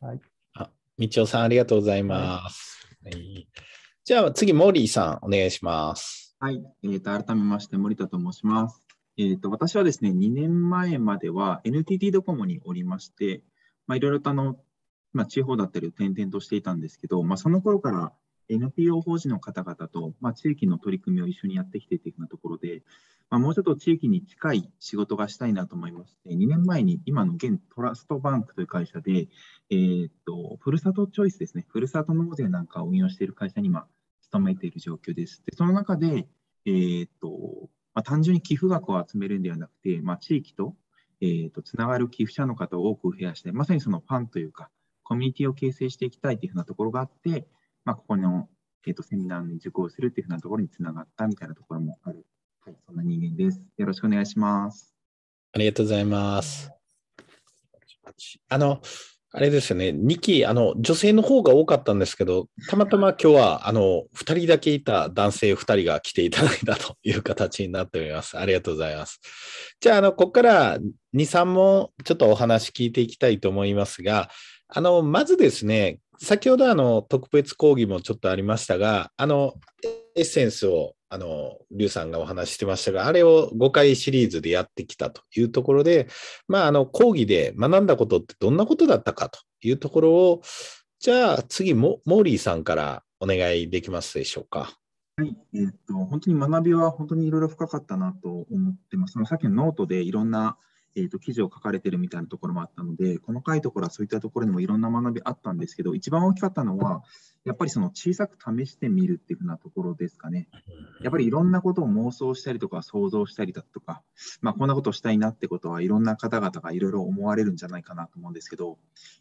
S3: はい、
S1: あ道夫さん、ありがとうございま
S4: す。はい、じゃあ次、モーリーさん、お願いします。はい、えーと、改めまして、森田と申します。えーと、と私はですね、2年前までは NTT ドコモにおりまして、まあ、いろいろとあの、まあ、地方だったりを転々としていたんですけど、まあ、その頃から NPO 法人の方々と、まあ、地域の取り組みを一緒にやってきてというようなところで、まあ、もうちょっと地域に近い仕事がしたいなと思いまして、2年前に今の現トラストバンクという会社で、えー、っとふるさとチョイスですね、ふるさと納税なんかを運用している会社に今、勤めている状況です。でその中で、えー、っとまあ、単純に寄付額を集めるんではなくて、まあ、地域とえーと、つながる寄付者の方を多く増やして、まさにそのファンというか、コミュニティを形成していきたいというふうなところがあって、まあ、ここの、えーとセミナーに受講するというふうなところにつながったみたいなところもある、はい、そんな人間です。よろしくお願いします。ありがとうございます。
S1: あの、あれですよね、2期、あの、女性の方が多かったんですけど、たまたま今日は、あの、2人だけいた男性2人が来ていただいたという形になっております。ありがとうございます。じゃあ、あの、ここから2、3問、ちょっとお話聞いていきたいと思いますが、あの、まずですね、先ほどあの特別講義もちょっとありましたが、あのエッセンスをあのさんがお話ししてましたが、あれを5回シリーズでやってきたというところで、まあ、あの講義で学んだことってどんなことだったかというところを、じゃあ次モ、モーリーさんからお願いできますでしょうか。
S4: はいえーと、と本当に学びは本当にいろいろ深かったなと思ってます。さっきのノートでいろんなえーと、記事を書かれてるみたいなところもあったので、細かいところはそういったところにもいろんな学びあったんですけど、一番大きかったのは、やっぱりその小さく試してみるっていうふうなところですかね。やっぱりいろんなことを妄想したりとか、想像したりだとか、まあ、こんなことをしたいなってことはいろんな方々がいろいろ思われるんじゃないかなと思うんですけど、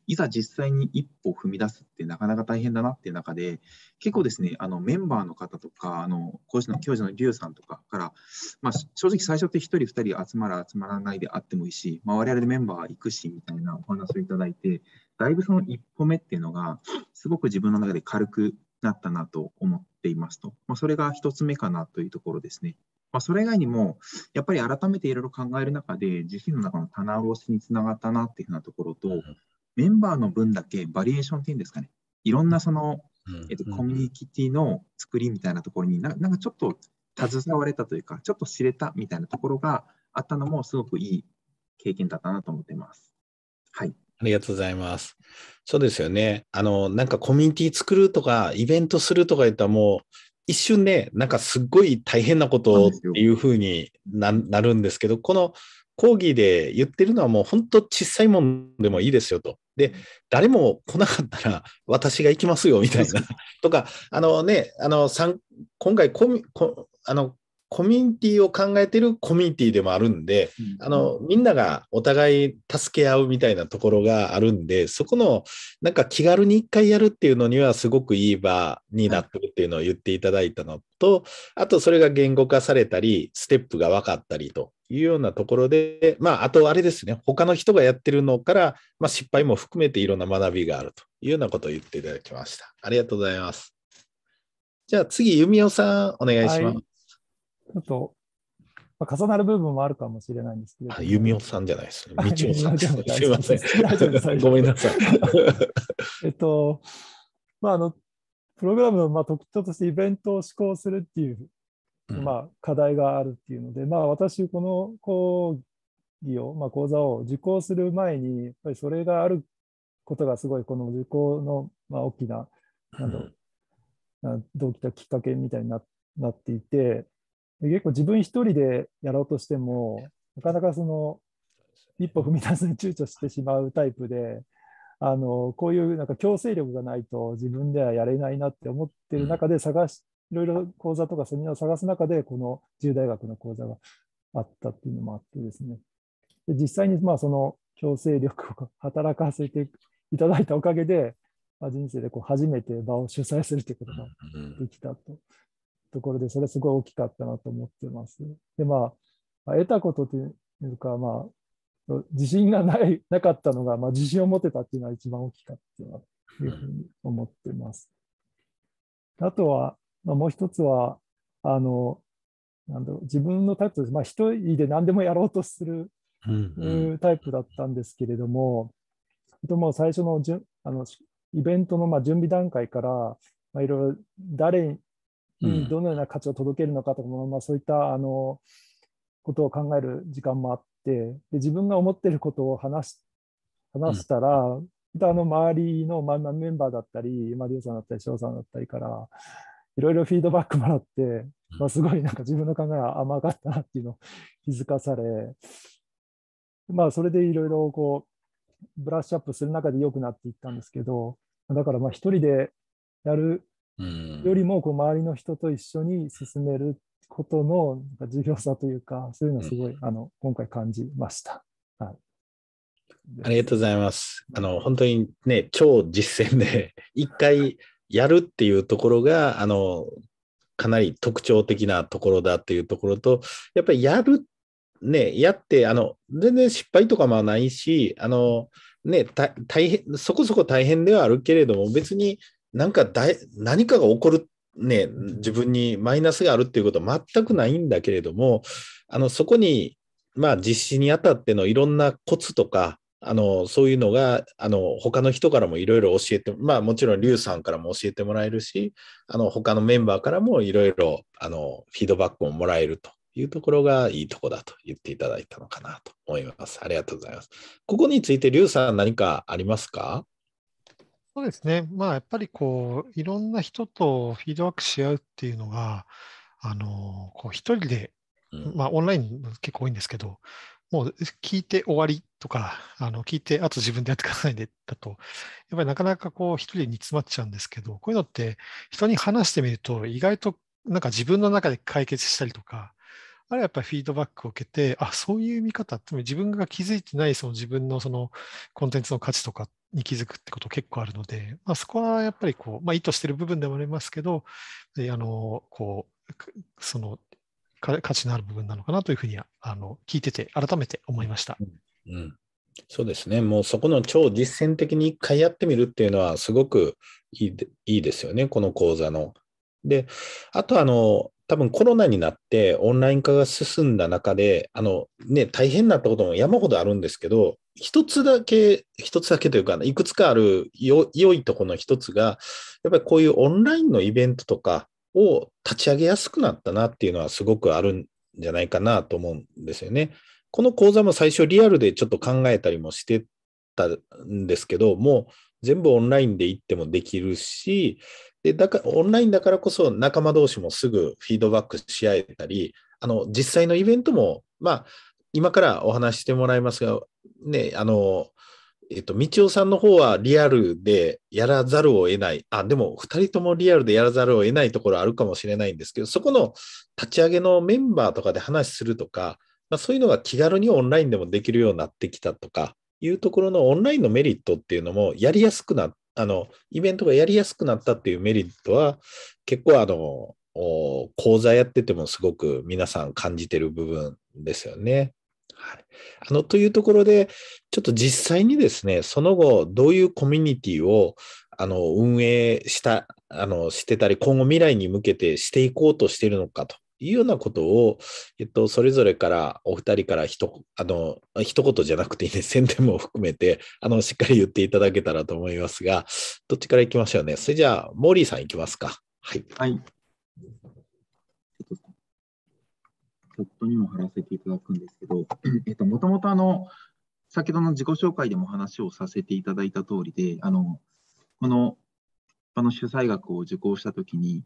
S4: いざ実際に一歩踏み出すってなかなか大変だなっていう中で、結構ですね、あのメンバーの方とか、あの講師の教授のリュウさんとかから、まあ、正直最初って1人、2人集まら集まらないであっても、もいいし、まあ、我々でメンバー行くしみたいなお話をいただいて、だいぶその一歩目っていうのが、すごく自分の中で軽くなったなと思っていますと、まあ、それが1つ目かなというところですね。まあ、それ以外にも、やっぱり改めていろいろ考える中で、自身の中の棚卸しにつながったなっていうふうなところと、うん、メンバーの分だけバリエーションっていうんですかね、いろんなその、えっと、コミュニティの作りみたいなところにな、なんかちょっと携われたというか、ちょっと知れたみたいなところがあったのも、すごくいい経験だったなと思ってます。はい。
S1: ありがとうございます。そうですよね。あの、なんかコミュニティ作るとか、イベントするとか言ったらもう、一瞬ね、なんかすっごい大変なことっていうふうになるんですけど、この講義で言ってるのはもう本当小さいもんでもいいですよと。で、誰も来なかったら私が行きますよみたいな。とか、あのね、あの、今回コミ、あの、コミュニティを考えてるコミュニティでもあるんで、あの、みんながお互い助け合うみたいなところがあるんで、そこの、なんか気軽に一回やるっていうのにはすごくいい場になってるっていうのを言っていただいたのと、あとそれが言語化されたり、ステップが分かったりというようなところで、まあ、あとあれですね、他の人がやってるのから、まあ、失敗も含めていろんな学びがあるというようなことを言っていただきました。ありがとうございます。じゃあ次、弓代さん、お願いします。はいちょっと、
S3: まあ、重なる部分もあるかもしれないんですけど。弓尾
S1: さんじゃないですね。道尾さんです。すみません。ごめんなさい。
S3: えっと、まあ、あの、プログラムのまあ特徴としてイベントを試行するっていう、まあ、課題があるっていうので、うん、まあ、私、この講義を、まあ、講座を受講する前に、やっぱりそれがあることがすごい、この受講の、まあ、大きな、なんだろう、きた動機ときっかけみたいになっていて、結構自分一人でやろうとしても、なかなかその、一歩踏み出すに躊躇してしまうタイプで、あのこういうなんか強制力がないと自分ではやれないなって思ってる中で探し、いろいろ講座とかセミナーを探す中で、この自由大学の講座があったっていうのもあってですね。で実際にまあその強制力を働かせていただいたおかげで、まあ、人生でこう初めて場を主催するということができたとところで、それすごい大きかったなと思ってます。で、まあ、得たことというか、まあ、自信がない、なかったのが、まあ、自信を持てたっていうのは一番大きかったというふうに思ってます。あとは、まあ、もう一つは、あの、なんだろう、自分のタイプとしまあ、一人で何でもやろうとするタイプだったんですけれども、ともう最初のじゅあのイベントのまあ準備段階から、まあ、いろいろ誰にどのような価値を届けるのかとかうん、まあ、そういったあのことを考える時間もあってで自分が思っていることを話し話したら、うん、あの周りの、まあ、メンバーだったり、マリオさんだったり翔さんだったりからいろいろフィードバックもらって、まあ、すごいなんか自分の考えは甘かったなっていうのを気づかされ、まあ、それでいろいろこうブラッシュアップする中で良くなっていったんですけどだからまあ一人でやるよりもこう周りの人と一緒に進めることの重要さというか、そういうのをすごい、あの今回感じました。はい
S1: ありがとうございます。あの本当にね、超実践で、一回やるっていうところが、あのかなり特徴的なところだっていうところと、やっぱりやる、ね、やって、あの全然失敗とかもないし、あのね、大変そこそこ大変ではあるけれども、別になんか何かが起こる、ね、自分にマイナスがあるっていうことは全くないんだけれども、あのそこに、まあ、実施にあたってのいろんなコツとか、あのそういうのがあの他の人からもいろいろ教えて、まあ、もちろんリュウさんからも教えてもらえるしあの他のメンバーからもいろいろフィードバックをもらえるというところがいいところだと言っていただいたのかなと思います。ありがとうございます。ここについてリュウさん何かありますか
S2: そうですね。まあ、やっぱりこう、いろんな人とフィードバックし合うっていうのが、あの、こう、一人で、まあ、オンライン結構多いんですけど、もう聞いて終わりとか、あの聞いて、あと自分でやってくださいねだと、やっぱりなかなかこう、一人煮詰まっちゃうんですけど、こういうのって、人に話してみると、意外となんか自分の中で解決したりとか、あるいはやっぱりフィードバックを受けて、あ、そういう見方、つまり自分が気づいてないその自分のそのコンテンツの価値とかっに気づくってこと結構あるので、まあ、そこはやっぱりこう、まあ、意図してる部分でもありますけど、あのこうその価値のある部分なのかなというふうにあの聞いてて改めて思いました。うん、うん、そうで
S1: すね、もうそこの超実践的に一回やってみるっていうのはすごくいいいいですよね、この講座の。で、あとあの、多分コロナになってオンライン化が進んだ中で、あのね、大変なったことも山ほどあるんですけど、一つだけ、一つだけというか、いくつかあるよ良いとこの一つが、やっぱりこういうオンラインのイベントとかを立ち上げやすくなったなっていうのはすごくあるんじゃないかなと思うんですよね。この講座も最初リアルでちょっと考えたりもしてたんですけど、もう全部オンラインで行ってもできるし、でだからオンラインだからこそ仲間同士もすぐフィードバックし合えたり、あの実際のイベントも、まあ、今からお話してもらいますが、ね、あの、えっと、みちおさんの方はリアルでやらざるを得ない。あ、でも、2人ともリアルでやらざるを得ないところあるかもしれないんですけど、そこの立ち上げのメンバーとかで話するとか、まあ、そういうのが気軽にオンラインでもできるようになってきたとか、いうところのオンラインのメリットっていうのも、やりやすくな、あの、イベントがやりやすくなったっていうメリットは、結構、あの、講座やっててもすごく皆さん感じてる部分ですよね。あの、というところで、ちょっと実際にですね、その後、どういうコミュニティを、あの、運営した、あの、してたり、今後未来に向けてしていこうとしているのかというようなことを、えっと、それぞれから、お二人からひと、あの、一言じゃなくていいね、宣伝も含めて、あの、しっかり言っていただけたらと思いますが、どっちからいきましょうね。それじゃあ、モーリーさ
S4: んいきますか。はい。はいチャットにも貼らせていただくんですけど、えっと、もともとあの、先ほどの自己紹介でも話をさせていただいた通りで、あの、この、の主催学を受講したときに、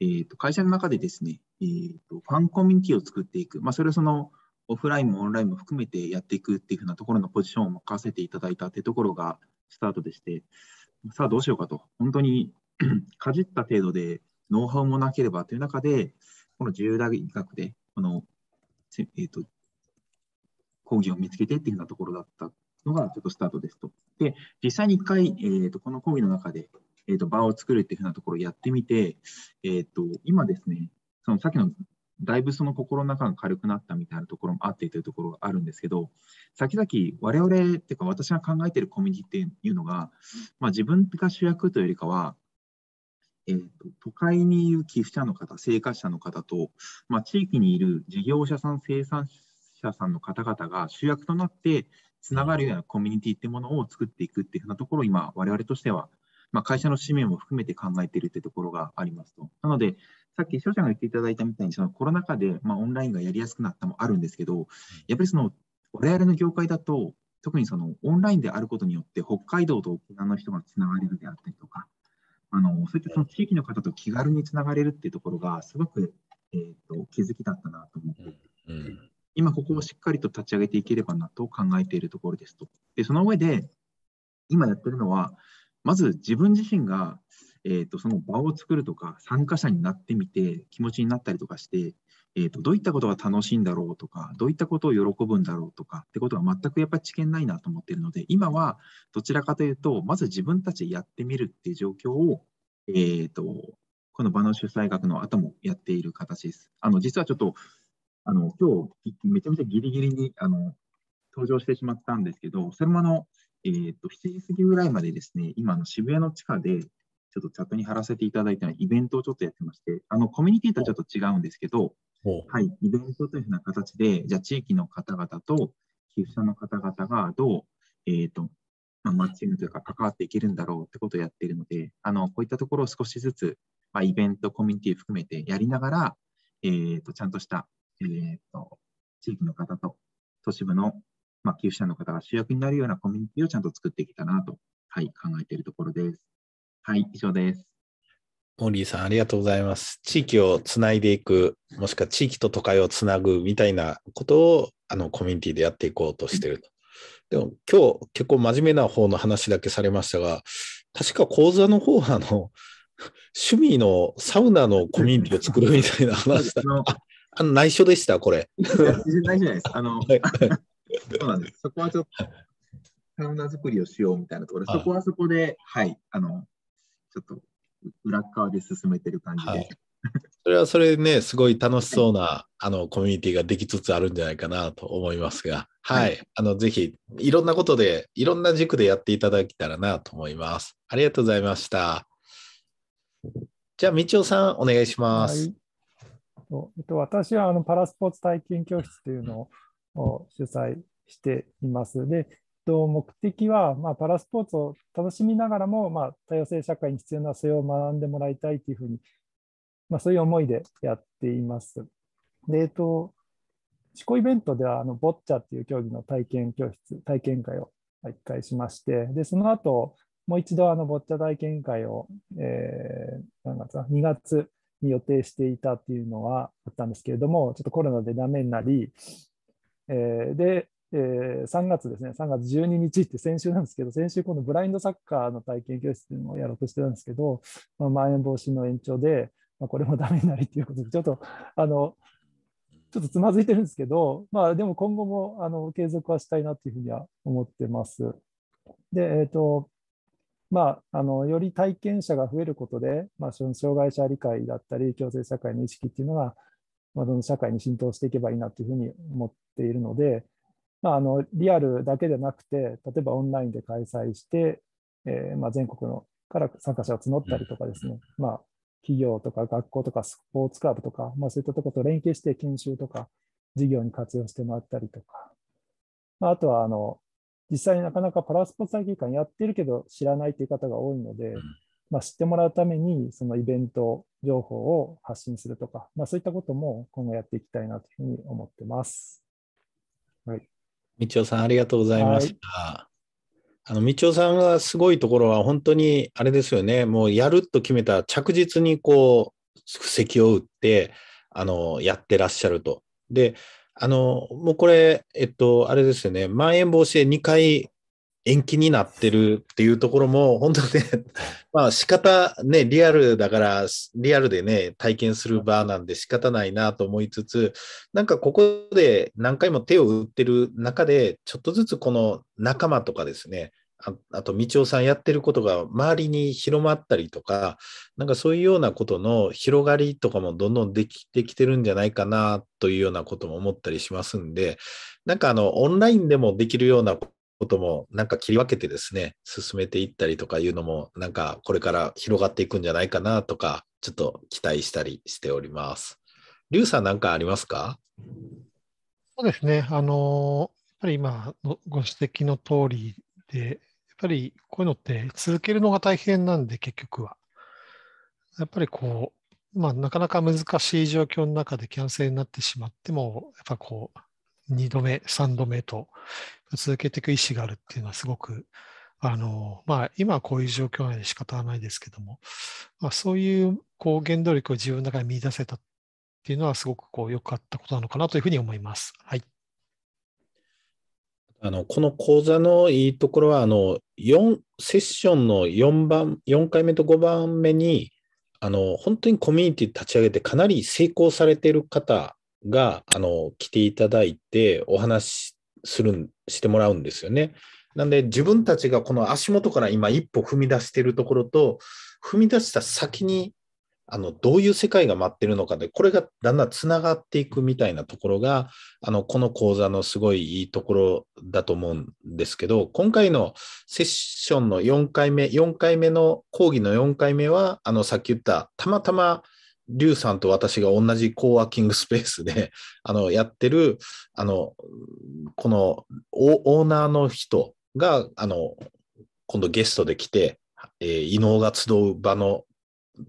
S4: えー、と会社の中でですね、えーと、ファンコミュニティを作っていく、まあ、それはそのオフラインもオンラインも含めてやっていくっていうふうなところのポジションを任せていただいたっていうところがスタートでして、さあどうしようかと、本当に かじった程度でノウハウもなければという中で、この自由大学でこの、えっ、ー、と、講義を見つけてっていうふうなところだったのが、ちょっとスタートですと。で、実際に一回、えっ、ー、と、この講義の中で、えっ、ー、と、場を作るっていうふうなところをやってみて、えっ、と、今ですね、そのさっきのだいぶその心の中が軽くなったみたいなところもあってというところがあるんですけど、先々我々っていうか私が考えているコミュニティっていうのが、まあ、自分が主役というよりかは、えーと、都会にいる寄付者の方、生活者の方と、まあ、地域にいる事業者さん、生産者さんの方々が主役となって、つながるようなコミュニティってものを作っていくっていうふうなところを今、我々としては、まあ、会社の使命も含めて考えているってところがありますと。なので、さっき翔ちゃんが言っていただいたみたいに、そのコロナ禍で、まあ、オンラインがやりやすくなったもあるんですけど、やっぱりその我々の業界だと、特にそのオンラインであることによって、北海道と沖縄の人がつながれるであったりとか、あのそういったその地域の方と気軽につながれるっていうところがすごく、えーと、気づきだったなと思って、うんうん、今ここをしっかりと立ち上げていければなと考えているところですと。でその上で今やってるのはまず自分自身が、えーとその場を作るとか参加者になってみて気持ちになったりとかしてえーと、どういったことが楽しいんだろうとかどういったことを喜ぶんだろうとかってことが全くやっぱり知見ないなと思ってるので今はどちらかというとまず自分たちでやってみるっていう状況を、えーと、この場の主催学の後もやっている形です。あの実はちょっとあの今日めちゃめちゃギリギリにあの登場してしまったんですけど、それもあの、えーと、と7時過ぎぐらいまでですね、今の渋谷の地下で、ちょっとチャットに貼らせていただいたイベントをちょっとやってまして、あのコミュニティとはちょっと違うんですけど、はい、イベントというふうな形で、じゃあ地域の方々と寄付者の方々がどう、えーとまあ、マッチングというか関わっていけるんだろうってことをやっているので、あのこういったところを少しずつ、まあ、イベント、コミュニティ含めてやりながら、えーと、ちゃんとした、えーと、地域の方と都市部の、まあ、寄付者の方が主役になるようなコミュニティをちゃんと作っていきたなと、はい、考えているところです。はい、以上です。
S1: モーリーさん、ありがとうございます。地域をつないでいく、もしくは地域と都会をつなぐみたいなことを、あの、コミュニティでやっていこうとしてると。でも、今日、結構真面目な方の話だけされましたが、確か講座の方は、あの、趣味のサウナのコミュニティを作るみたいな話だ。あ、あの内緒でした、こ
S4: れ。内緒じゃないです。あの、はい、そうなんです。そこはちょっと、サウナ作りをしようみたいなところで、そこはそこで、はい、あの、ちょっと、裏側で進めてる感じで、はい、
S1: それはそれね、すごい楽しそうなあのコミュニティができつつあるんじゃないかなと思いますが、はい、はい、あのぜひいろんなことで、いろんな軸でやっていただけたらなと思います。ありがとうございました。じゃあ、みちおさん、お願いします。
S3: はい、私はあのパラスポーツ体験教室というのを主催しています。で、と、目的は、まあ、パラスポーツを楽しみながらも、まあ、多様性社会に必要なそれを学んでもらいたいというふうに、まあ、そういう思いでやっています。で、えっと、思考イベントではあのボッチャっていう競技の体験教室、体験会を1回しまして、でその後もう一度あのボッチャ体験会を、えー、何月2月に予定していたっていうのはあったんですけれども、ちょっとコロナでダメになり、えー、で、えー、3月ですね、3月12日って先週なんですけど、先週このブラインドサッカーの体験教室っていうのをやろうとしてたんですけど、まあ、まん延防止の延長で、まあ、これもダメになりっていうことで、ちょっと、あの、ちょっとつまずいてるんですけど、まあでも今後もあの継続はしたいなっていうふうには思ってます。で、えっ、ー、と、まあ、あのより体験者が増えることで、まあ、その障害者理解だったり、共生社会の意識っていうのが、まあ、どの社会に浸透していけばいいなというふうに思っているので、まあ、あのリアルだけでなくて、例えばオンラインで開催して、えー、まあ、全国のから参加者を募ったりとかですね、まあ、企業とか学校とかスポーツクラブとか、まあ、そういったところと連携して研修とか事業に活用してもらったりとか、まあ、あとはあの実際になかなかパラスポーツ会議館やってるけど知らないという方が多いので、まあ、知ってもらうためにそのイベント情報を発信するとか、まあ、そういったことも今後やっていきたいなというふうに思ってます。はい
S1: みちおさん、ありがとうございました。はい、あの、みちおさんがすごいところは、本当に、あれですよね、もうやると決めた、着実にこう、布石を打って、あの、やってらっしゃると。で、あの、もうこれ、えっと、あれですよね、まん延防止で2回延期になってるっていうところも、本当ね、まあ仕方ね、リアルだから、リアルでね、体験する場なんで仕方ないなと思いつつ、なんかここで何回も手を打ってる中で、ちょっとずつこの仲間とかですね、ああと、道夫さんやってることが周りに広まったりとか、なんかそういうようなことの広がりとかもどんどんできてきてるんじゃないかなというようなことも思ったりしますんで、なんかあの、オンラインでもできるようなここともなんか切り分けてですね、進めていったりとかいうのも、なんかこれから広がっていくんじゃないかなとか、ちょっと期待したりしております。リュウさんなんかありますか
S2: そうですね。あの、やっぱり今のご指摘の通りで、やっぱりこういうのって続けるのが大変なんで、結局は。やっぱりこう、まあ、なかなか難しい状況の中でキャンセルになってしまっても、やっぱこう、2度目、3度目と続けていく意思があるっていうのはすごく、あの、まあ、今はこういう状況なので仕方はないですけども、まあ、そういう、こう、原動力を自分の中に見出せたっていうのは、すごく、こう、良かったことなのかなというふうに思います。はい。
S1: あのこの講座のいいところはあの4、セッションの 4, 番4回目と5番目にあの、本当にコミュニティ立ち上げて、かなり成功されている方があの来ていただいて、お話しするしてもらうんですよね。なんで自分たちがこの足元から今一歩踏み出しているところと踏み出した先にあのどういう世界が待ってるのかでこれがだんだんつながっていくみたいなところがあのこの講座のすごいいいところだと思うんですけど今回のセッションの4回目4回目の講義の4回目はあのさっき言ったたまたまリュウさんと私が同じコーワーキングスペースで、あの、やってる、あの、このオーナーの人が、あの、今度ゲストで来て、えー、異能が集う場の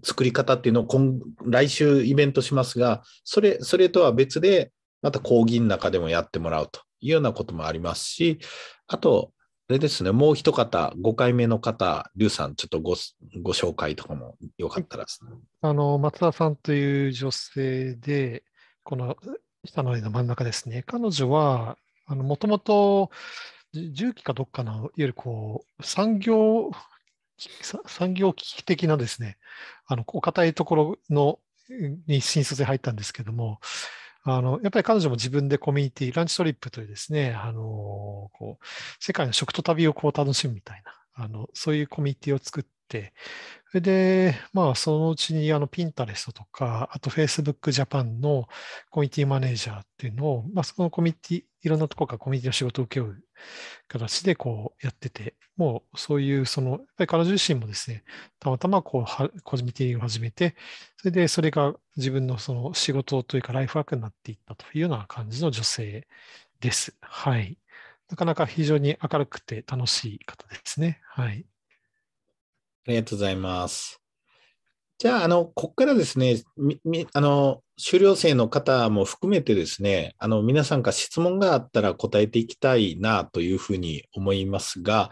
S1: 作り方っていうのを今来週イベントしますが、それ、それとは別で、また講義の中でもやってもらうというようなこともありますし、あと、れですね、もう一方、5回目の方、リさん、ちょっとごご紹介とかもよかったら、ね、
S2: あの松田さんという女性で、この下の絵の真ん中ですね、彼女はもともと重機かどっかの、いわゆるこう産業産業危機的なですね、あの、お堅いところのに新卒で入ったんですけども、あの、やっぱり彼女も自分でコミュニティ、ランチトリップというですね、あの、こう、世界の食と旅をこう楽しむみたいな、あのそういうコミュニティを作って、それで、まあ、そのうちにあのピンタレストとか、あと Facebook Japan のコミュニティマネージャーっていうのを、まあ、そのコミュニティ、いろんなところからコミュニティの仕事を請け負う形でこうやってて、もうそういう、その、やっぱり彼女自身もですね、たまたまこう、コミュニティを始めて、それでそれが自分のその仕事というかライフワークになっていったというような感じの女性です。はい。なかなか非常に明るくて楽しい方ですね。はい。
S1: ありがとうございます。じゃあ、あの、ここからですね、あの、修了生の方も含めてですね、あの、皆さんから質問があったら答えていきたいなというふうに思いますが、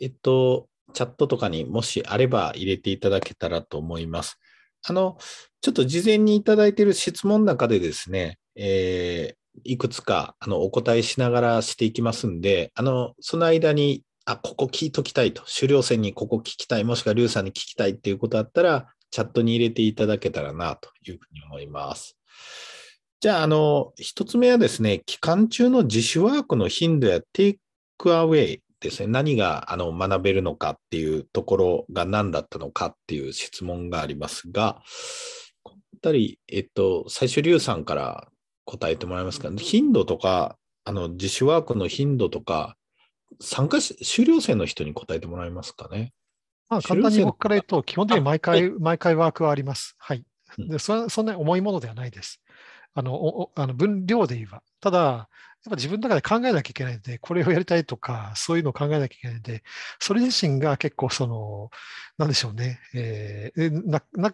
S1: えっと、チャットとかにもしあれば入れていただけたらと思います。あの、ちょっと事前にいただいている質問の中でですね、えー、いくつかあのお答えしながらしていきますんで、あのその間に、あ、ここ聞いときたいと、狩猟船にここ聞きたい、もしくはうさんに聞きたいっていうことあったら、チャットに入れていただけたらなというふうに思います。じゃあ、あの、1つ目はですね、期間中の自主ワークの頻度やテイクアウェイですね、何があの学べるのかっていうところが何だったのかっていう質問がありますが、この辺り、えっと、最初、リュウさんから答えてもらえますか、ね、頻度とか、あの、自主ワークの頻度とか、参加し、修了生の人に答えてもらえますかね。
S2: まあ、簡単に僕から言うと、基本的に毎回、毎回ワークはあります。はい。でそそんなに重いものではないです。あの、あの分量で言えば。ただ、やっぱ自分の中で考えなきゃいけないので、これをやりたいとか、そういうのを考えなきゃいけないので、それ自身が結構その、なんでしょうね、えー、なな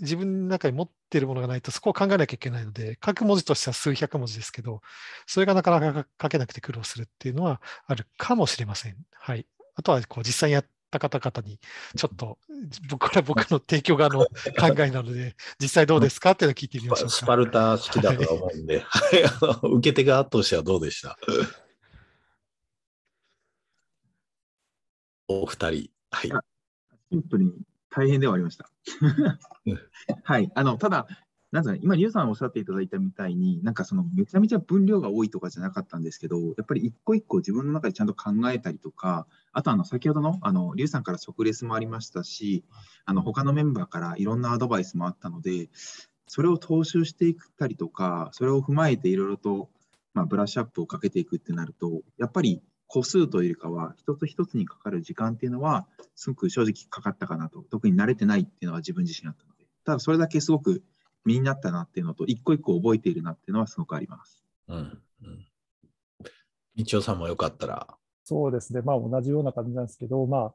S2: 自分の中に持っているものがないとそこを考えなきゃいけないので書く文字としては数百文字ですけどそれがなかなか書けなくて苦労するっていうのはあるかもしれません。はい、あとはこう実際にやった方々にちょっと僕ら僕の提供側の 考えなので実際どうですかっていうのを聞い
S1: てみましょうスパルタ式だと思うんで、はい、受け手側としてはどうでした
S4: お二人。はい、シンプルに大変ではありました。はい、あのただ、なんか今、リュウさんおっしゃっていただいたみたいに、なんかそのめちゃめちゃ分量が多いとかじゃなかったんですけど、やっぱり一個一個自分の中でちゃんと考えたりとか、あとあの先ほどのあのリュウさんから即レスもありましたし、あの他のメンバーからいろんなアドバイスもあったので、それを踏襲していったりとか、それを踏まえていろいろと、まあ、ブラッシュアップをかけていくってなると、やっぱり個数というかは、一つ一つにかかる時間っていうのは、すごく正直かかったかなと、特に慣れてないっていうのは自分自身だったので、ただそれだけすごく身になったなっていうのと、一個一個覚えているなっていうのはすごくあります。うん、うん。道夫さんもよかったら。
S3: そうですね、まあ同じような感じなんですけど、まあ、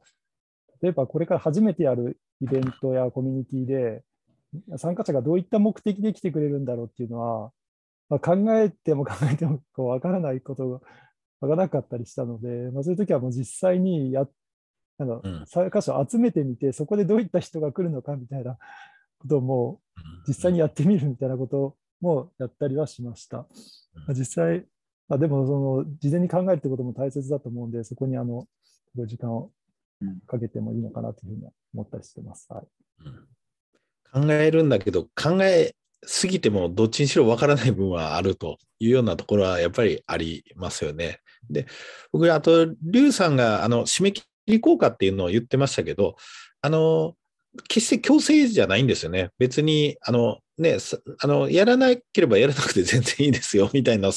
S3: 例えばこれから初めてやるイベントやコミュニティで、参加者がどういった目的で来てくれるんだろうっていうのは、まあ、考えても考えてもこう分からないことがわからなかったりしたので、まあ、そういう時はもう実際にやなんか加箇所集めてみて、そこでどういった人が来るのかみたいな ことも実際にやってみるみたいなこともやったりはしました。ま実際、まあ、でもその事前に考えるってことも大切だと思うんで、そこにあのご時間をかけてもいいのかなというふうに思ったりしてます。はい
S1: 考えるんだけど、考えすぎてもどっちにしろわからない部分はあるというようなところはやっぱりありますよね。で、僕、あと、劉さんが、あの、締め切り効果っていうのを言ってましたけど、あの、決して強制じゃないんですよね。別に、あの、ね、あの、やらなければやらなくて全然いいですよ、みたいな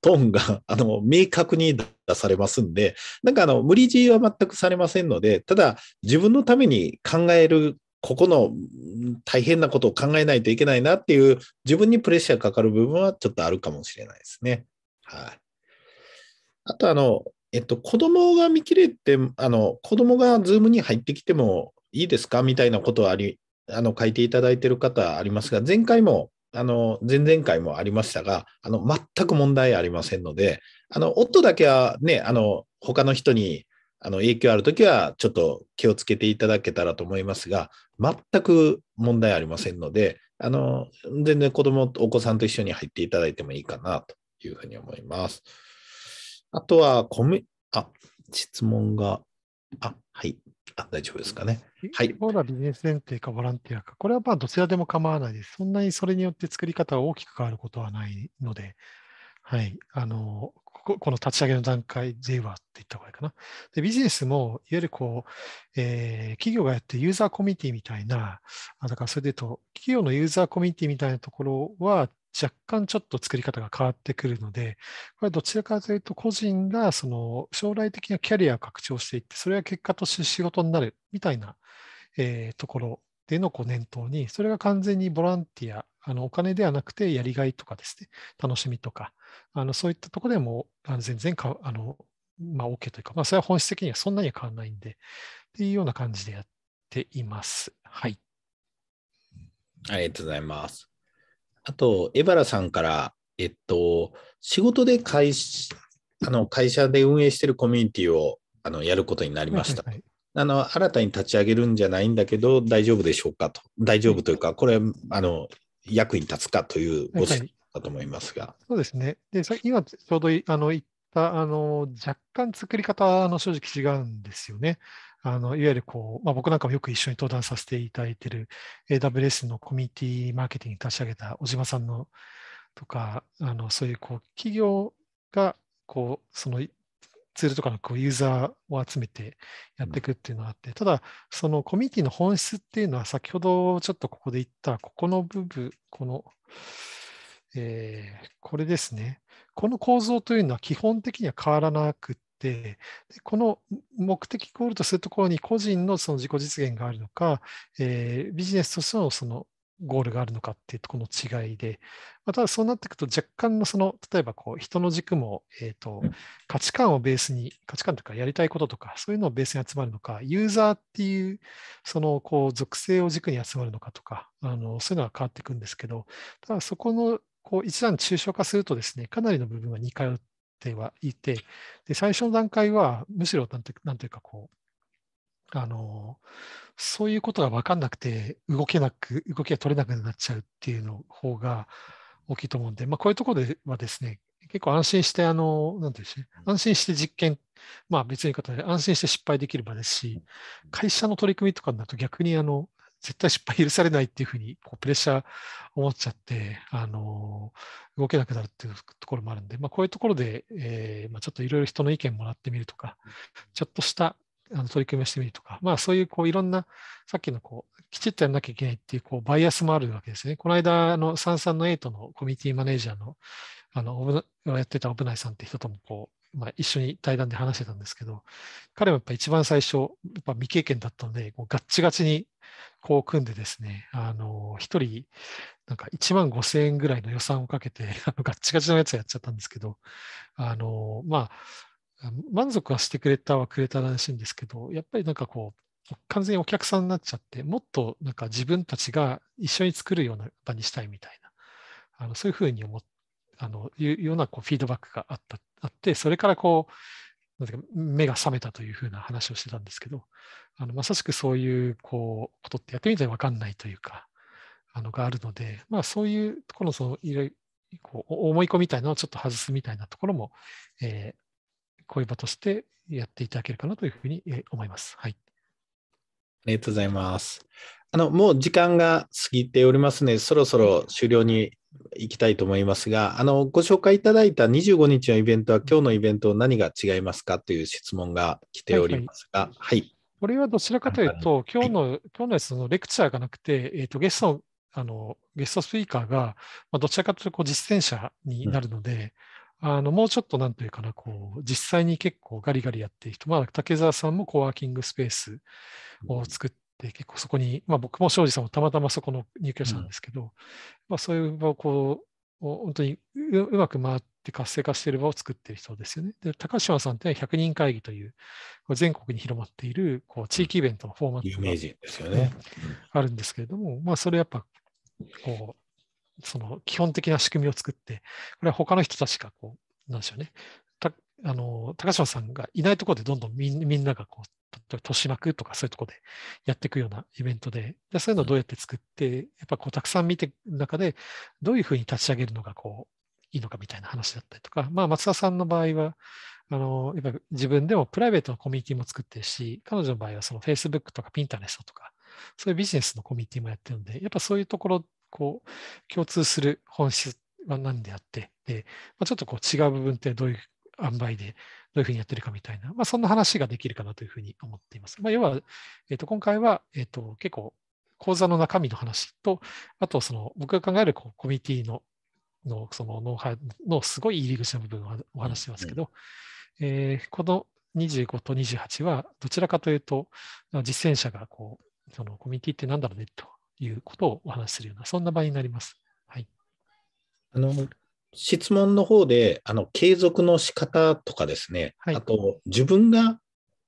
S1: トーンが、あの、明確に出されますんで、なんかあの、無理強いは全くされませんので、ただ、自分のために考えるここの大変なことを考えないといけないなっていう、自分にプレッシャーかかる部分はちょっとあるかもしれないですね。はい、あとあの、えっと、子供が見切れて、あの子供がズームに入ってきてもいいですかみたいなことはありあの書いていただいている方ありますが、前回も、あの前々回もありましたが、あの全く問題ありませんので、あの夫だけはね、あの他の人にあの影響あるときは、ちょっと気をつけていただけたらと思いますが、全く問題ありませんので、あの全然子供お子さんと一緒に入っていただいてもいいかなというふうに思います。あとは、コミ、あ、質問が、あ、はい。あ、大丈夫ですかね。
S2: はい。ほら、ビジネス連携かボランティアか。これはまあ、どちらでも構わないです。そんなにそれによって作り方が大きく変わることはないので、はい。あの、ここの立ち上げの段階ではって言った方がいいかな。で、ビジネスも、いわゆるこう、えー、企業がやってユーザーコミュニティみたいな、あだからそれで言うと、企業のユーザーコミュニティみたいなところは、若干ちょっと作り方が変わってくるので、これどちらかというと個人がその将来的なキャリアを拡張していって、それが結果として仕事になるみたいな、えー、ところでのこう念頭に、それが完全にボランティア、あのお金ではなくてやりがいとかですね、楽しみとか、あのそういったところでもあの全然かあの、まあ、OK というか、まあ、それは本質的にはそんなには変わらないんで、っていうような感じでやっています。はい。
S1: ありがとうございます。あと、江原さんから、えっと、仕事で会あの会社で運営しているコミュニティをあのやることになりました。はいはいはいあの新たに立ち上げるんじゃないんだけど、大丈夫でしょうかと、大丈夫というか、これ、あの役に立つかというご質問だと思いますが。はいは
S2: い、そうですね。で、今ちょうどあの言ったあの、若干作り方の正直違うんですよね。あのいわゆるこう、まあ、僕なんかもよく一緒に登壇させていただいている AWS のコミュニティマーケティング立ち上げた小島さんのとか、あのそういうこう企業がこうそのツールとかのこうユーザーを集めてやっていくっていうのがあって、ただ、そのコミュニティの本質っていうのは、先ほどちょっとここで言った、ここの部分、この、えー、これですね。この構造というのは基本的には変わらなくで、この目的ゴコールとするところに個人のその自己実現があるのか、えー、ビジネスとしてのそのゴールがあるのかっていうとこの違いで、まあ、ただそうなっていくと若干のその、例えばこう人の軸も、えーと、と価値観をベースに、価値観とかやりたいこととか、そういうのをベースに集まるのか、ユーザーっていうそのこう属性を軸に集まるのかとか、あのそういうのは変わっていくんですけど、ただそこのこう一段抽象化するとですね、かなりの部分は似通ってはいて、で最初の段階は、むしろなんてなんていうかこう、あの、そういうことが分かんなくて、動けなく、動きが取れなくなっちゃうっていうの方が大きいと思うんで、まあ、こういうところではですね、結構安心して、あの、なんていうんでしょう、安心して実験、まあ別に言い方で安心して失敗できる場ですし、会社の取り組みとかになると逆にあの、絶対失敗許されないっていうふうにこうプレッシャー思っちゃって、あの動けなくなるっていうところもあるんで、まあ、こういうところで、えーまあ、ちょっといろいろ人の意見もらってみるとか、ちょっとしたあの取り組みをしてみるとか、まあ、そういうこういろんな、さっきのこうきちっとやらなきゃいけないっていうこうバイアスもあるわけですね。この間の33の8のコミュニティマネージャーのあのやってたオブナイさんって人ともこうまあ、一緒に対談で話してたんですけど、彼はやっぱ一番最初、やっぱ未経験だったので、こうガッチガチにこう組んでですね、あの、一人、なんか1万5千円ぐらいの予算をかけて、あのガッチガチのやつやっちゃったんですけど、あの、まあ、満足はしてくれたはくれたらしいんですけど、やっぱりなんかこう、完全にお客さんになっちゃって、もっとなんか自分たちが一緒に作るような場にしたいみたいな、あのそういうふうに思っあのいうようなこうフィードバックがあったあって、それからこう、目が覚めたというふうな話をしてたんですけど、あのまさしくそういうこうことってやってみたら分かんないというか、あのがあるので、まあ、そういうところのそのいろいろこう思い込みたいなのをちょっと外すみたいなところも、えー、こういう場としてやっていただけるかなというふうに思います。はい、あ
S1: りがとうございます。あのもう時間が過ぎておりますので、そろそろ終了にいきたいと思いますが、あの、ご紹介いただいた25日のイベントは、今日のイベント何が違いますかという質問が来ておりますが、はい、はい、
S2: これはどちらかというと、今日の、今日のそのレクチャーがなくて、えっ、ー、と、ゲストの、あの、ゲストスピーカーが、まあ、どちらかというとこう実践者になるので、うん、あの、もうちょっとなんというかな、こう、実際に結構ガリガリやっている人、まあ、竹澤さんもコワーキングスペースを作っで、結構そこに、まあ、僕も庄司さんもたまたまそこの入居者なんですけど、うん、まあ、そういう場をこう、本当にうまく回って活性化している場を作っている人ですよね。で高島さんって100人会議という全国に広まっているこう地域イベントのフォーマットが、ですよね、あるんですけれども、まあ、それやっぱこうその基本的な仕組みを作って、これは他の人たちがこうなんでしょうね、あの、高島さんがいないところでどんどんみんながこう、豊島区とかそういうところでやっていくようなイベントで、でそういうのをどうやって作って、やっぱこう、たくさん見ていく中で、どういうふうに立ち上げるのがこう、いいのかみたいな話だったりとか、まあ、松田さんの場合は、あの、やっぱ自分でもプライベートのコミュニティも作ってるし、彼女の場合はその Facebook とか Pinterest とか、そういうビジネスのコミュニティもやってるんで、やっぱそういうところ、こう、共通する本質は何であって、で、まあ、ちょっとこう違う部分ってどういう塩梅でどういうふうにやってるかみたいな、まあ、そんな話ができるかなというふうに思っています。まあ、要は、えー、と今回は、えー、と結構講座の中身の話と、あとその僕が考えるこうコミュニティののそのノウハウのすごい入り口の部分をお話しますけど、うん、えー、この25と28はどちらかというと実践者がこうそのコミュニティって何だろうねということをお話しするようなそんな場になります。はい、
S1: あの質問の方で、あの、継続の仕方とかですね、はい、あと、自分が、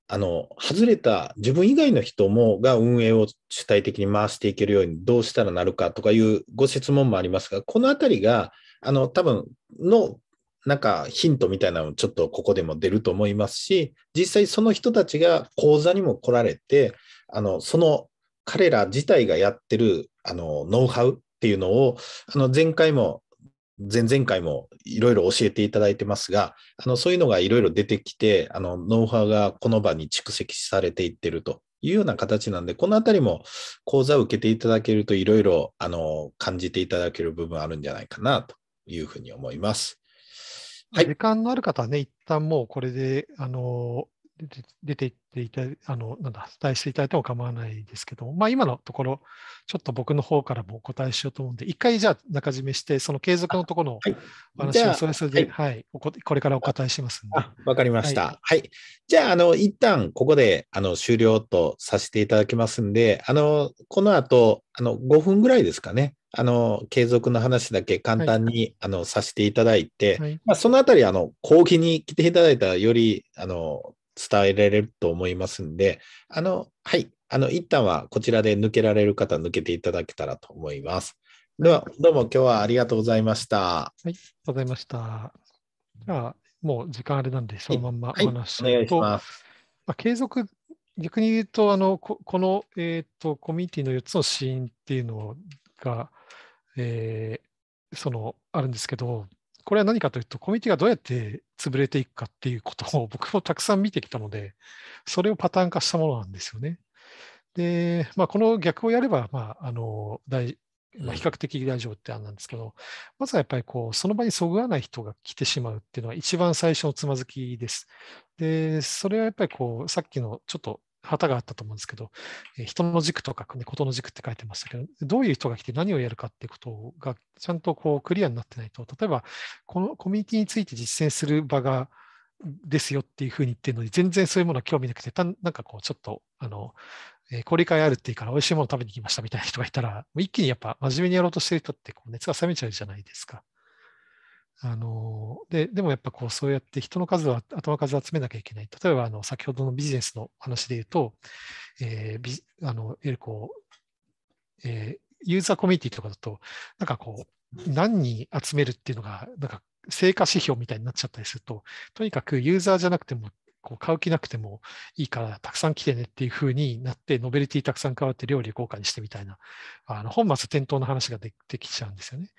S1: あの、外れた、自分以外の人も、が運営を主体的に回していけるように、どうしたらなるかとかいうご質問もありますが、このあたりが、あの、多分の、なんかヒントみたいなのちょっとここでも出ると思いますし、実際その人たちが講座にも来られて、あの、その彼ら自体がやってる、あの、ノウハウっていうのを、あの、前回も前々回もいろいろ教えていただいてますが、あのそういうのがいろいろ出てきて、あのノウハウがこの場に蓄積されていってるというような形なんで、このあたりも講座を受けていただけると、いろいろあの感じていただける部分あるんじゃないかなというふうに思います。
S2: はい、時間のある方はね、一旦もうこれであの出ていっていた、あの、なんだ、伝えしていただいても構わないですけど、まあ今のところ、ちょっと僕の方からもお答えしようと思うんで、一回じゃあ中締めして、その継続のところのお話をそれぞれで、はい、はいはいこれからお答えします
S1: わかりました。はい、はい。じゃあ、あの、一旦ここで、あの、終了とさせていただきますんで、あの、この後、あの、5分ぐらいですかね。あの、継続の話だけ簡単に、はい、あの、させていただいて、はい、まあ、そのあたり、あの、講義に来ていただいたら、より、あの、伝えられると思いますんで、あの、はい、あの、一旦はこちらで抜けられる方、抜けていただけたらと思います。では、どうも今日はありがとうございました。は
S2: い、ありがとうございました。じゃあ、もう時間あれなんで、そのまんまお話し、
S1: はい、お願いします。
S2: まあ、継続、逆に言うと、あのここの、えーと、とコミュニティの4つのシーンっていうのが、えー、そのあるんですけど、これは何かというと、コミュニティがどうやって潰れていくかっていうことを僕もたくさん見てきたので、それをパターン化したものなんですよね。で、まあ、この逆をやれば、まあ、あの大まあ、比較的大丈夫って案なんですけど、まずはやっぱりこう、その場にそぐわない人が来てしまうっていうのは一番最初のつまずきです。で、それはやっぱりこう、さっきのちょっと旗があったと思うんですけど、え人の軸とか、ね、ことの軸って書いてましたけど、どういう人が来て何をやるかっていうことがちゃんとこうクリアになってないと、例えばこのコミュニティについて実践する場がですよっていうふうに言ってるのに、全然そういうものは興味なくて、たなんかこうちょっとあの、えー、交流会あるっていいから美味しいもの食べに来ましたみたいな人がいたら、もう一気にやっぱ真面目にやろうとしてる人ってこう熱が冷めちゃうじゃないですか。あのででもやっぱこうそうやって人の数は頭数を集めなきゃいけない。例えばあの先ほどのビジネスの話で言うと、えー、あのいわこう、えー、ユーザーコミュニティとかだと、なんかこう、何人集めるっていうのが、なんか成果指標みたいになっちゃったりすると、とにかくユーザーじゃなくても、こう買う気なくてもいいからたくさん来てねっていう風になって、ノベルティたくさん変わって料理を豪華にしてみたいな、あの本末転倒の話ができちゃうんですよね。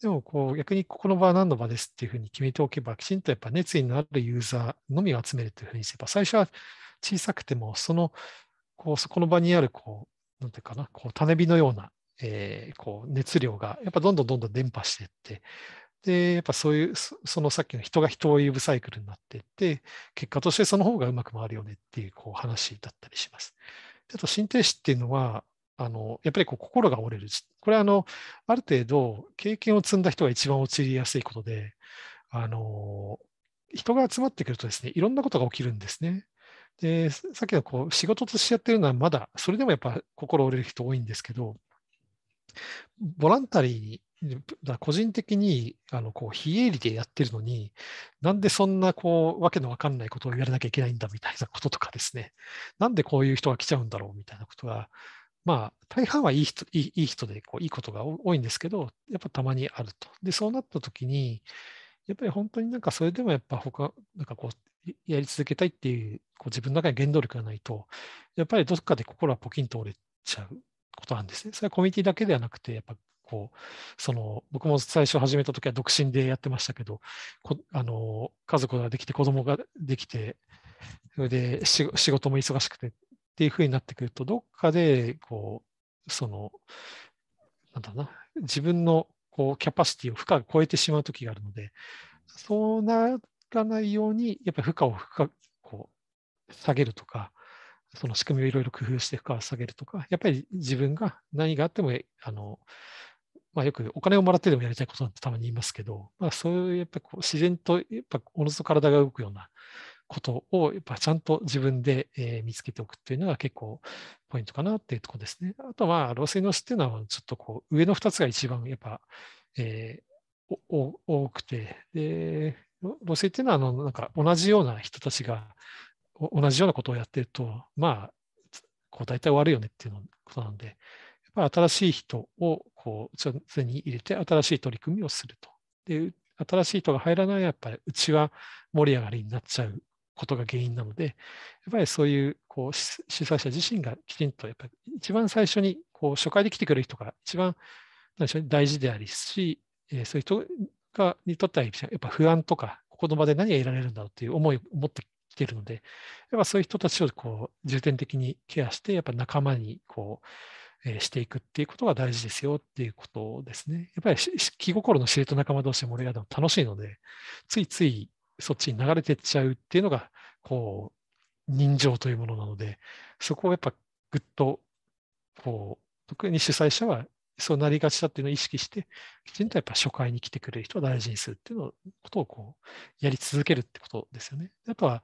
S2: でもこう逆にここの場は何の場ですっていうふうに決めておけば、きちんとやっぱ熱意のあるユーザーのみを集めるというふうにすれば、最初は小さくても、その、こうそこの場にある、こう、なんていうかな、こう種火のような、えー、こう熱量が、やっぱどんどんどんどん伝播していって、で、やっぱそういう、そのさっきの人が人を呼ぶサイクルになっていって、結果としてその方がうまく回るよねっていうこう話だったりします。あと、心停止っていうのは、あのやっぱりこう心が折れる。これはあのある程度経験を積んだ人が一番陥りやすいことで、あの人が集まってくるとですね、いろんなことが起きるんですね。で、さっきのこう仕事としてやってるのはまだ、それでもやっぱ心折れる人多いんですけど、ボランタリーに、個人的にあのこう非営利でやってるのに、なんでそんなこうわけのわかんないことを言われなきゃいけないんだみたいなこととかですね、なんでこういう人が来ちゃうんだろうみたいなことが、まあ、大半はいい人いい人でこういいことが多いんですけど、やっぱたまにあると。で、そうなった時に、やっぱり本当になんかそれでもやっぱ他、なんかこう、やり続けたいっていうこう自分の中に原動力がないと、やっぱりどっかで心はポキンと折れちゃうことなんですね。それはコミュニティだけではなくて、やっぱこう、その、僕も最初始めた時は独身でやってましたけど、こあの、家族ができて子供ができて、それで仕事も忙しくてっていうふうになってくると、どっかで、こう、その、なんだろうな、自分のこうキャパシティを負荷を超えてしまう時があるので、そうならないように、やっぱり負荷を負荷こう下げるとか、その仕組みをいろいろ工夫して負荷を下げるとか、やっぱり自分が何があっても、あのまあ、よくお金をもらってでもやりたいことなんてたまに言いますけど、まあ、そういうやっぱり自然とやっぱおのずと体が動くようなことをやっぱちゃんと自分で、え見つけておくというのが結構ポイントかなっていうところですね。あとは路線の質っていうのはちょっとこう上の2つが一番やっぱ、えー、多くてで路線っていうのはあのなんか同じような人たちが同じようなことをやってるとまあこう大体終わるよねっていうことなんで。やっぱ新しい人をこう常に入れて新しい取り組みをすると。で新しい人が入らないやっぱりうちは盛り上がりになっちゃうことが原因なので、やっぱりそういうこう主催者自身がきちんと、やっぱり一番最初にこう初回で来てくれる人が一番大事でありし、えー、そういう人がにとってはやっぱ不安とか、ここの場で何が得られるんだろうという思いを持ってきているので、やっぱそういう人たちをこう重点的にケアして、やっぱ仲間にこう、えー、していくっていうことが大事ですよっていうことですね。やっぱり気心の知れた仲間同士で盛り上がるの楽しいので、ついついそっちに流れてっちゃうっていうのが、こう、人情というものなので、そこをやっぱぐっと、こう、特に主催者はそうなりがちだっていうのを意識して、きちんとやっぱ初回に来てくれる人を大事にするっていうのことをこう、やり続けるってことですよね。あとは、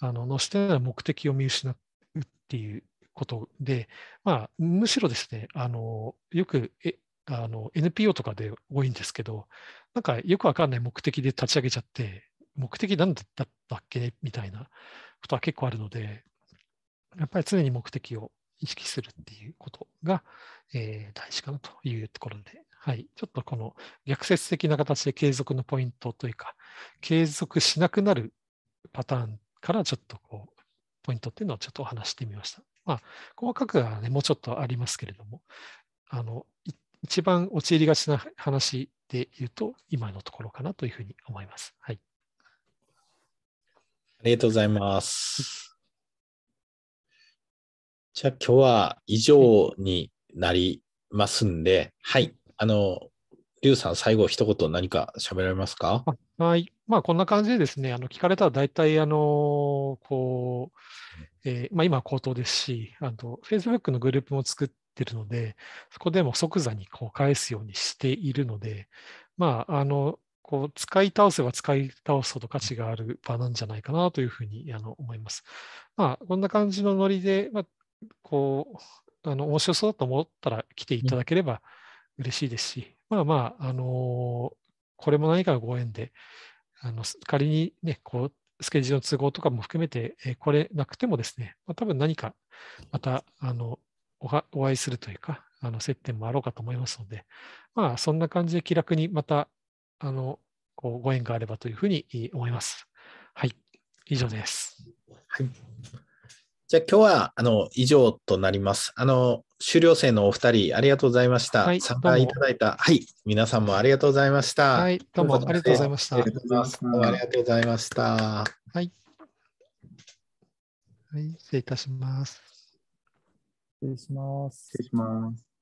S2: あの、のしてな目的を見失うっていうことで、まあ、むしろですね、あの、よく、えあの、NPO とかで多いんですけど、なんかよくわかんない目的で立ち上げちゃって、目的何だったっけみたいなことは結構あるので、やっぱり常に目的を意識するっていうことが、えー、大事かなというところで、はい、ちょっとこの逆説的な形で継続のポイントというか、継続しなくなるパターンからちょっとこう、ポイントっていうのをちょっとお話してみました。まあ、細かくはね、もうちょっとありますけれども、あの、一番陥りがちな話で言うと、今のところかなというふうに思います。はい。
S1: ありがとうございます。じゃあ今日は以上になりますんで、はい。あの、リュウさん、最後一言何か喋られますか
S2: はい。まあ、こんな感じでですね、あの聞かれたら大体、あの、こう、えー、まあ、今口頭ですし、あと、Facebook のグループも作ってるので、そこでも即座にこう返すようにしているので、まあ、あの、こう使い倒せば使い倒すほど価値がある場なんじゃないかなというふうにあの思います。まあ、こんな感じのノリで、まあ、こう、あの面白そうだと思ったら来ていただければ嬉しいですし、まあまあ、あのー、これも何かご縁で、あの仮にね、こう、スケジュールの都合とかも含めて、えー、これなくてもですね、まあ、多分何かまたあのお会いするというか、あの接点もあろうかと思いますので、まあ、そんな感じで気楽にまたあのご縁があればというふうに思います。はい、以上です。はい、
S1: じゃあ今日はあの以上となります。あの修了生のお二人ありがとうございました。はい、参加いただいたはい皆さんもありがとうございました。はい、どうもありがとうございました。ありがとうございました。はい、はい、失礼いたしま
S3: す。失礼します。失礼しま
S1: す。